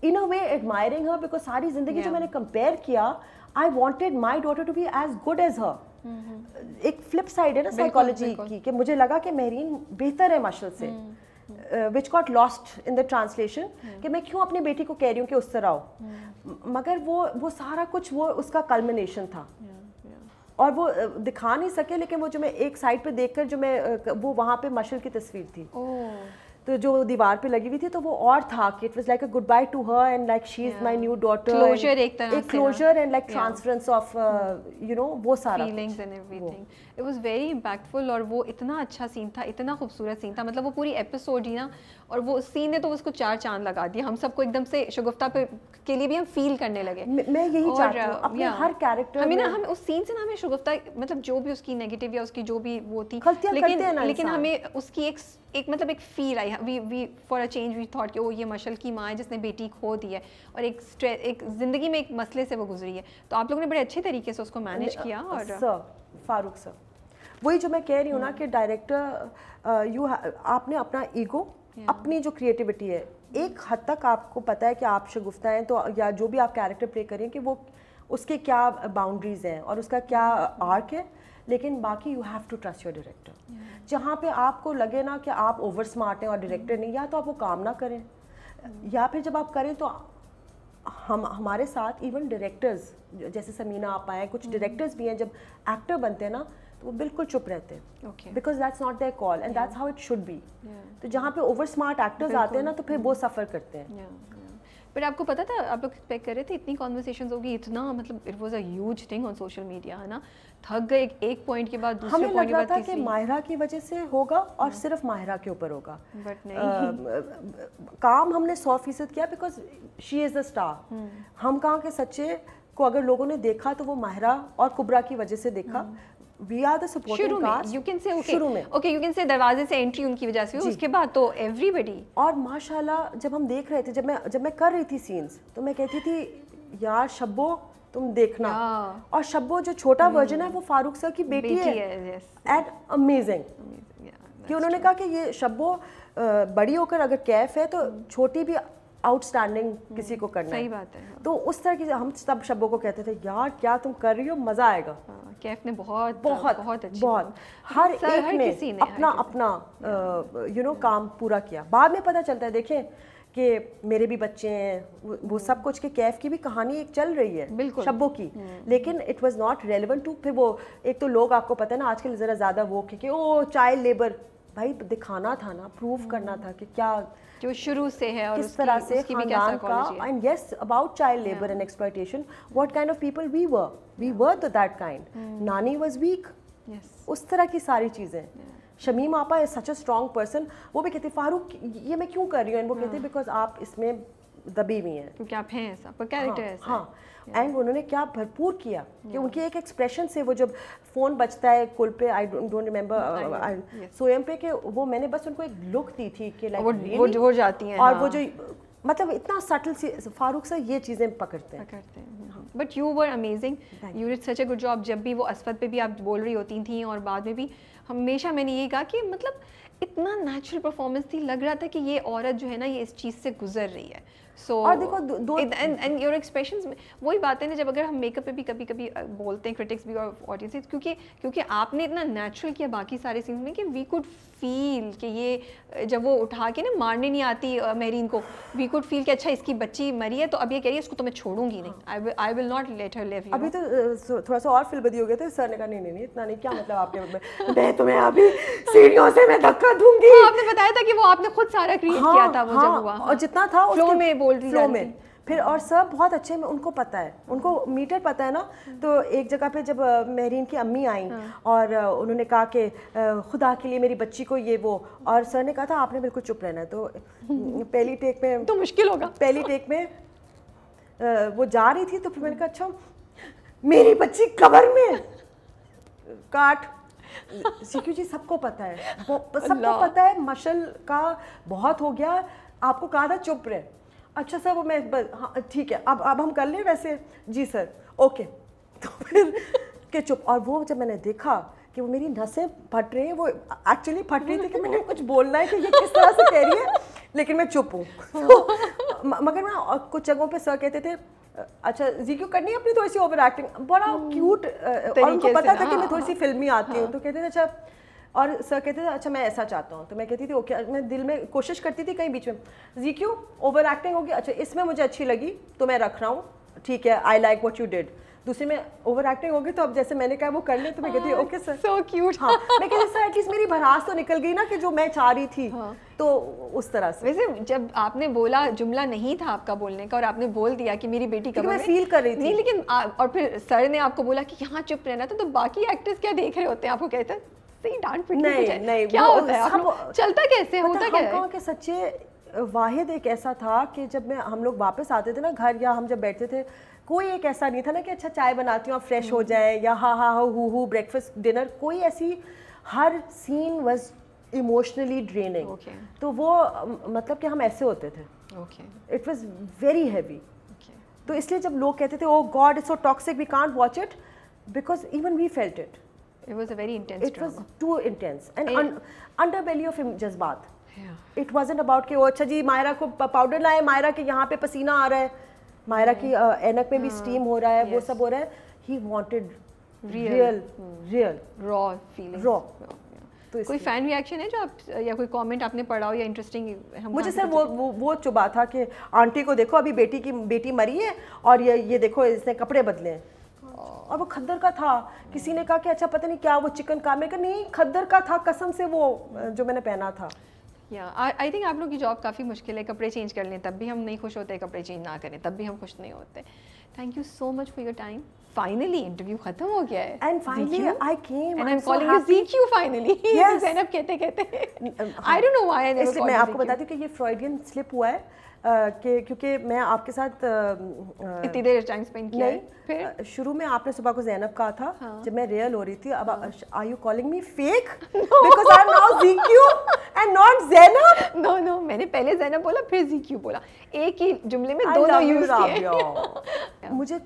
इन अ वे एडमायरिंग हर बिकॉज सारी जिंदगी जो मैंने कंपेयर किया I wanted my daughter to be as good as her एक फ्लिप साइड है ना साइकोलॉजी की कि मुझे लगा कि महरीन बेहतर है माशल से hmm. Which got lost in the translation कि मैं क्यों अपनी बेटी को कह रही हूँ कि उस तरह आओ hmm. मगर वो वो सारा कुछ वो उसका कल्मिनेशन था और वो uh, दिखा नहीं सके लेकिन वो जो मैं एक साइड पे देखकर जो मैं uh, वो वहाँ पे मशल की तस्वीर थी oh. तो जो दीवार पे लगी हुई थी तो वो और था कि it was like a goodbye to her and like she is my new daughter closure एक तरह एक closure and like transference of you know वो सारा feelings and everything it was very impactful और वो इतना अच्छा सीन था इतना खूबसूरत सीन था मतलब वो पूरी एपिसोड ही ना और वो सीन ने तो उसको चार चांद लगा दिया हम सबको एकदम से शगुफ्ता पे के लिए भी हम फील करने लगे मैं यही और uh, अपने हर कैरेक्टर हमें ना हम उस सीन से ना हमें शगुफ्ता मतलब जो भी उसकी नेगेटिव या उसकी जो भी वो थी लेकिन लेकिन हमें उसकी एक एक मतलब एक feel I we we for a change we thought कि ओ ये मशल की माँ है जिसने बेटी खो दी है और एक एक ज़िंदगी में एक मसले से वो गुजरी है तो आप लोगों ने बड़े अच्छे तरीके से उसको मैनेज uh, किया और सर फारूक सर वही जो मैं कह रही हूँ ना हाँ। कि डायरेक्टर यू आपने अपना ईगो अपनी जो क्रिएटिविटी है एक हद तक आपको पता है कि आप शगुफ्ता हैं तो या जो भी आप कैरेक्टर प्ले करें कि वो उसके क्या बाउंड्रीज हैं और उसका क्या आर्क है लेकिन बाकी you have to trust your director जहाँ पे आपको लगे ना कि आप ओवर स्मार्ट हैं और डायरेक्टर mm। नहीं या तो आप वो काम ना करें mm। या फिर जब आप करें तो हम हमारे साथ इवन डायरेक्टर्स जैसे समीना आप आए कुछ डायरेक्टर्स हम्म। भी हैं जब एक्टर बनते हैं ना तो वो बिल्कुल चुप रहते हैं because that's not their call and that's how it should be तो जहाँ पे ओवर स्मार्ट एक्टर्स आते हैं ना तो फिर वो सफ़र करते हैं पर आपको पता था आप लोग एक्सपेक्ट कर रहे थे इतनी कॉन्वर्सेशन होगी इतना मतलब it was a thing on social media है ना थक गए एक एक पॉइंट के बाद दूसरे हमें लग रहा था कि माहिरा की वजह से होगा और सिर्फ माहिरा के ऊपर होगा बट नहीं आ, काम हमने सौ फीसद किया because she is the star हम कहाँ के सच्चे को अगर लोगों ने देखा तो वो माहरा और कुबरा की वजह से देखा हम्म। दरवाजे से एंट्री उनकी वजह से उसके बाद तो एवरीबडी और माशाल्लाह जब हम देख रहे थे जब मैं जब मैं कर रही थी सीन्स तो मैं कहती थी यार शब्बो तुम देखना हाँ। और शब्बो जो छोटा वर्जन हम्म। है वो फारूक सर की बेटी, बेटी है एंड अमेजिंग कि उन्होंने कहा कि ये शब्बो बड़ी होकर अगर कैफ है तो हम्म। छोटी भी आउटस्टैंडिंग किसी को करना सही बात है तो उस तरह की हम सब शब्दों को कहते थे यार क्या तुम कर रही हो मजा आएगा हाँ, कैफ ने बहुत बहुत बहुत अच्छी बहुत हर हाँ, सर, एक हर ने किसी ने अपना अपना यू नो काम पूरा किया बाद में पता चलता है देखें कि मेरे भी बच्चे हैं वो सब कुछ के कैफ की भी कहानी एक चल रही है बिल्कुल शब्बों की हम्म। लेकिन it was not relevant to फिर वो एक तो लोग आपको पता है ना आजकल ज़रा ज़्यादा वो कि ओ चाइल्ड लेबर भाई दिखाना था ना प्रूव करना हम्म। था कि क्या जो शुरू से है और किस तरह से उसकी भी क्या का and yes about child labour and exploitation what kind of people we were we were तो that kind nani was weak उस तरह की सारी चीज़ें Shamim apa is such a strong person वो भी कहते फारूक ये मैं क्यों कर रही हूँ वो कहते बिकॉज हाँ। आप इसमें दबी हुई हैं क्योंकि आप हैं ऐसा आपका कैरेक्टर हाँ, ऐसा हाँ एंड उन्होंने क्या भरपूर किया कि उनके एक एक्सप्रेशन से वो जब फ़ोन बजता है कुल पे आई डोंट रिमेम्बर सोएम पे के वो मैंने बस उनको एक लुक दी थी कि लाइक वो, really? वो, जाती हैं और हाँ. वो जो मतलब इतना सटल सी फारूक सर ये चीज़ें पकड़ते हैं पकड़ते हैं but you were amazing you did such a good job जब भी वो असफत पे भी आप बोल रही होती थी और बाद में भी हमेशा मैंने ये कहा कि मतलब इतना नेचुरल परफॉर्मेंस थी लग रहा था कि ये औरत जो है ना ये इस चीज़ से गुजर रही है सो so, और देखो दो एंड एंड योर एक्सप्रेशन वही बात है ना जब अगर हम मेकअप पे भी कभी कभी बोलते हैं क्रिटिक्स भी और ऑडियंस क्योंकि क्योंकि आपने इतना नेचुरल किया बाकी सारे सीन्स में कि वी कुड फील कि ये जब वो उठा के ना मारने नहीं आती मेहरीन को वी कुड फील कि अच्छा इसकी बच्ची मरी है तो अब ये कह रही है इसको तो मैं छोड़ूंगी नहीं I will not let her leave अभी तो थोड़ा सा और फील बदी हो गया था सर ने कहा नहीं नहीं इतना नहीं क्या मतलब आपके मैं तुम्हें अभी सीढ़ियों से मैं धक्का दूंगी हाँ, आपने बताया था कि वो आपने खुद सारा क्रिएट किया हाँ, था वो जब हाँ, हुआ और जितना था फ्लो में बोल रही फ्लो में फिर और सब बहुत अच्छे में उनको पता है उनको मीटर पता है ना हाँ। तो एक जगह पे जब महरीन की अम्मी आई हाँ। और उन्होंने कहा कि खुदा के लिए मेरी बच्ची को ये वो और सर ने कहा था आपने बिल्कुल चुप रहना है तो पहली टेक में तो मुश्किल होगा पहली टेक में वो जा रही थी तो फिर मैंने कहा अच्छा मेरी बच्ची कबर में काट सीक्यू जी सबको पता है सबको पता है मशल का बहुत हो गया आपको कहा था चुप रहे अच्छा सर वो मैं बस हाँ ठीक है अब अब हम कर लें वैसे जी सर ओके तो फिर के चुप और वो जब मैंने देखा कि वो मेरी नसें फट रही हैं वो एक्चुअली फट रही थी कि मैंने कुछ बोलना है कि ये किस तरह से कह रही है लेकिन मैं चुप हूँ तो, मगर ना कुछ जगहों पे सर कहते थे अच्छा जी क्यों करनी है अपनी थोड़ी सी ओवर एक्टिंग बड़ा क्यूट हम्म, और उनको पता था कि मैं हाँ, थोड़ी सी हाँ, फिल्मी आती हूँ हाँ। तो कहते थे अच्छा और सर कहते थे अच्छा मैं ऐसा चाहता हूँ तो मैं कहती थी ओके मैं दिल में कोशिश करती थी कहीं बीच में जी क्यों ओवर एक्टिंग होगी अच्छा इसमें मुझे अच्छी लगी तो मैं रख रहा हूँ ठीक है I like what you did दूसरे में ओवर एक्टिंग होगी तो अब जैसे मैंने कहा वो कर ले तो मैं कहती ओके सर सो क्यूट हाँ मैं कहती सर एटलीस्ट मेरी भरास तो निकल गई ना कि जो मैं चाह रही थी हाँ. तो उस तरह से वैसे जब आपने बोला जुमला नहीं था आपका बोलने का और आपने बोल दिया कि मेरी बेटी कब मैं फील कर रही थी नहीं लेकिन और फिर सर ने आपको बोला कि यहाँ चुप रहना था तो, तो बाकी एक्टर्स क्या देख रहे होते हैं आपको कहते डांट नहीं नहीं क्या होता है चलता कैसे होता क्या है के सच्चे वाहिद एक ऐसा था कि जब मैं हम लोग वापस आते थे ना घर या हम जब बैठते थे कोई एक ऐसा नहीं था ना कि अच्छा चाय बनाती हूँ आप फ्रेश हो हम्म। जाए या हा हा हु हु ब्रेकफास्ट डिनर कोई ऐसी हर सीन वॉज इमोशनली ड्रेनिंग तो वो मतलब कि हम ऐसे होते थे इट वॉज वेरी हैवी तो इसलिए जब लोग कहते थे oh god it's so toxic we can't watch it because even we felt it It was a very intense It drama. was too intense. And un underbelly of jazbaat. Jazbaat it was about कि वो अच्छा जी मायरा को powder लाए मायरा के यहाँ पे पसीना आ रहा है मायरा की एनक में भी स्टीम हाँ. हो रहा है वो सब हो रहा है ही wanted real real raw feeling raw तो कोई फैन रिएक्शन है जो आप या कोई कमेंट आपने पढ़ा हो या इंटरेस्टिंग मुझे सर तो वो वो वो चुबा था कि आंटी को देखो अभी बेटी की बेटी मरी है और ये ये देखो इसने कपड़े बदले हैं और वो खद्दर का था किसी ने कहा कि अच्छा पता नहीं क्या वो चिकन का मैं कहा नहीं खद्दर का था कसम से वो जो मैंने पहना था या आई थिंक आप लोग की जॉब काफ़ी मुश्किल है कपड़े चेंज कर लें तब भी हम नहीं खुश होते कपड़े चेंज ना करें तब भी हम खुश नहीं होते thank you so much for your time finally interview खत्म हो गया है and finally I came and I am calling you GQ finally Zainab कहते कहते आई डोंट नो व्हाई इसलिए मैं आपको बताती हूं कि ये फ्रॉइडियन स्लिप हुआ है कि क्योंकि मैं आपके साथ इतनी देर टाइम स्पेंड किया फिर शुरू में आपने सुबह को जैनब कहा था हाँ। जब मैं रियल हो रही थी अब are you calling me fake because I am now GQ and not Zainab no no मैंने पहले जैनब बोला फिर जीक्यू बोला एक ही जुमले में दोनों यूज किए मुझे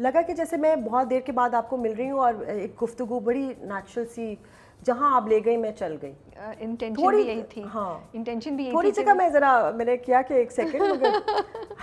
लगा कि जैसे मैं बहुत देर के बाद आपको मिल रही हूँ और एक गुफ्तगु बड़ी नेचुरल सी जहाँ आप ले गई मैं चल गई इंटेंशन uh, भी यही थी हाँ इंटेंशन भी यही थोड़ी जगह मैं जरा मैंने किया कि एक सेकंड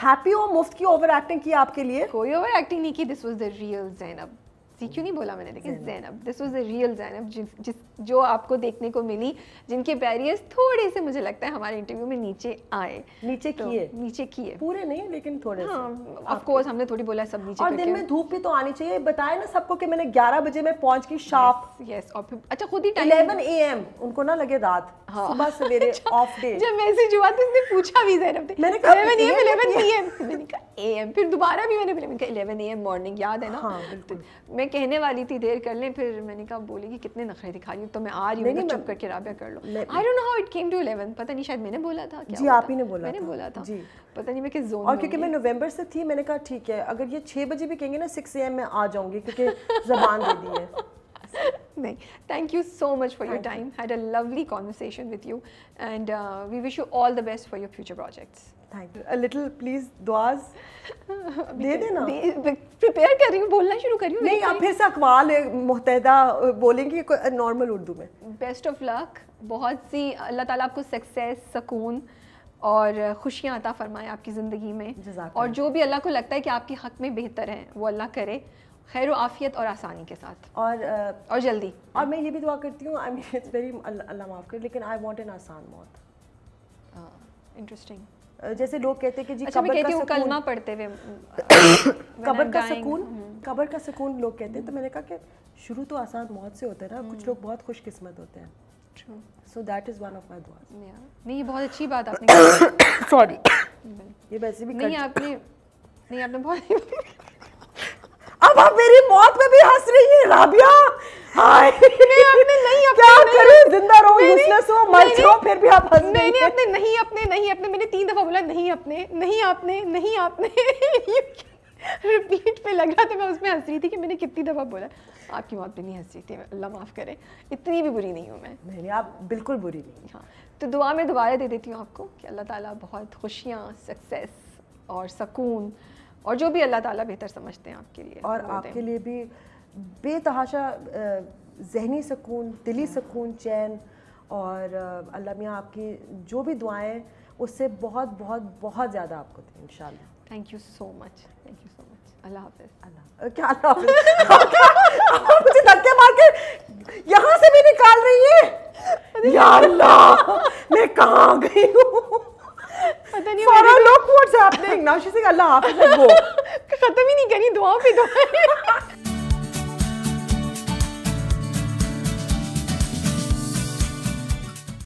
हैप्पी हो मुफ्त की ओवर एक्टिंग की आपके लिए कोई ओवर एक्टिंग नहीं की this was the real Zainab see क्यों नहीं बोला मैंने लेकिन Zainab this was a real Zainab जिस जिस जो आपको देखने को मिली जिनके बैरियर्स थोड़े से मुझे लगता है हमारे इंटरव्यू में नीचे आए नीचे तो, किए नीचे किए पूरे नहीं लेकिन थोड़े हाँ ऑफ हमने थोड़ी बोला सब नीचे और दिन में धूप भी तो आनी चाहिए बताया ना सबको कि मैंने ग्यारह बजे में पहुंच की शार्प यस और फिर अच्छा खुद ही इलेवन ए एम उनको ना लगे रात हाँ। सुबह सवेरे ऑफ डे अच्छा, जब मैसेज हुआ तो उसने पूछा भी जैनब मैंने कहा 11 एएम 11 फिर दोबारा भी मैंने बोला मैंने कहा मॉर्निंग याद है ना हाँ, मैं मैं कहने वाली थी देर कर लें फिर मैंने कहा बोली कि कितने नखरे दिखा रही तो मैं आ रही हूँ मतलब चुप करके राबिया कर लो I don't know how it came to 11 पता नहीं शायद मैंने बोला था क्या जी आप ही ने बोला मैंने बोला था जी पता नहीं मैं किस जोन और क्योंकि मैं नवंबर से थी मैंने कहा ठीक है अगर ये छः बजे भी कहेंगे ना सिक्स ए मैं आ जाऊँगी क्योंकि जबान दे दी है नहीं thank you so much for your time had a lovely conversation with you and we wish you all the best for your future projects thank you little please दुआज दे देना प्रिपेयर कर रही हूँ बोलना शुरू कर रही हूँ नहीं आप फिर से अकवाल मुतहदा नॉर्मल उर्दू में बेस्ट ऑफ लक बहुत सी अल्लाह ताला आपको सक्सेस सकून और खुशियाँ अता फरमाए आपकी ज़िंदगी में और जो भी अल्लाह को लगता है कि आपके हक़ में बेहतर है वो अल्लाह करे खैर आफियत और आसानी के साथ और uh, और जल्दी और मैं ये भी दुआ करती हूँ I mean it's very Allah माफ़ कर लेकिन आई वांट एन आसान मौत इंटरेस्टिंग हाँ, जैसे लोग कहते हैं कि जी अच्छा, कबर का सुकून, कलमा पढ़ते हुए हम्म, कबर का सुकून हम्म, हम्म। कबर का सुकून लोग कहते हैं तो मैंने कहा कि शुरू तो आसान मौत से होता है ना कुछ लोग बहुत खुशकिस्मत होते हैं so that is one of my dua नहीं ये बहुत अच्छी बात आपने सॉरी ये वैसे भी नहीं आपने नहीं आपने बहुत अब आप मेरी मौत में भी हंस रही है राबिया मैं अपने नहीं अपने क्या जिंदा रहो यूजलेस हो मर जाओ फिर भी आप हंस मैंने अपने नहीं अपने नहीं अपने मैंने तीन दफा बोला नहीं अपने नहीं आपने नहीं आपने रिपीट पे लग रहा था तो मैं उसमें हंस रही थी कि मैंने कितनी दफ़ा बोला आपकी मौत पे नहीं हंस रही थी अल्लाह माफ़ करे इतनी भी बुरी नहीं हूँ मैं नहीं आप बिल्कुल बुरी नहीं हाँ तो दुआ में दोबारा दे देती हूँ आपको कि अल्लाह ताला बहुत खुशियाँ सक्सेस और सकून और जो भी अल्लाह ताला बेहतर समझते हैं आपके लिए और आपके लिए भी बेतहाशा जहनी सुकून दिली हम्म। सुकून चैन और अल्लाह मियाँ आपकी जो भी दुआएं उससे बहुत बहुत बहुत ज़्यादा आपको दें इन thank you so much thank you so much Allah Allah Allah मुझे धक्के मार के यहाँ से भी निकाल रही है यार मैं कहाँ गई हूँ पता नहीं सारा look what's happening now she's like Allah हाफिज go खत्म ही नहीं करी दुआ पे दुआ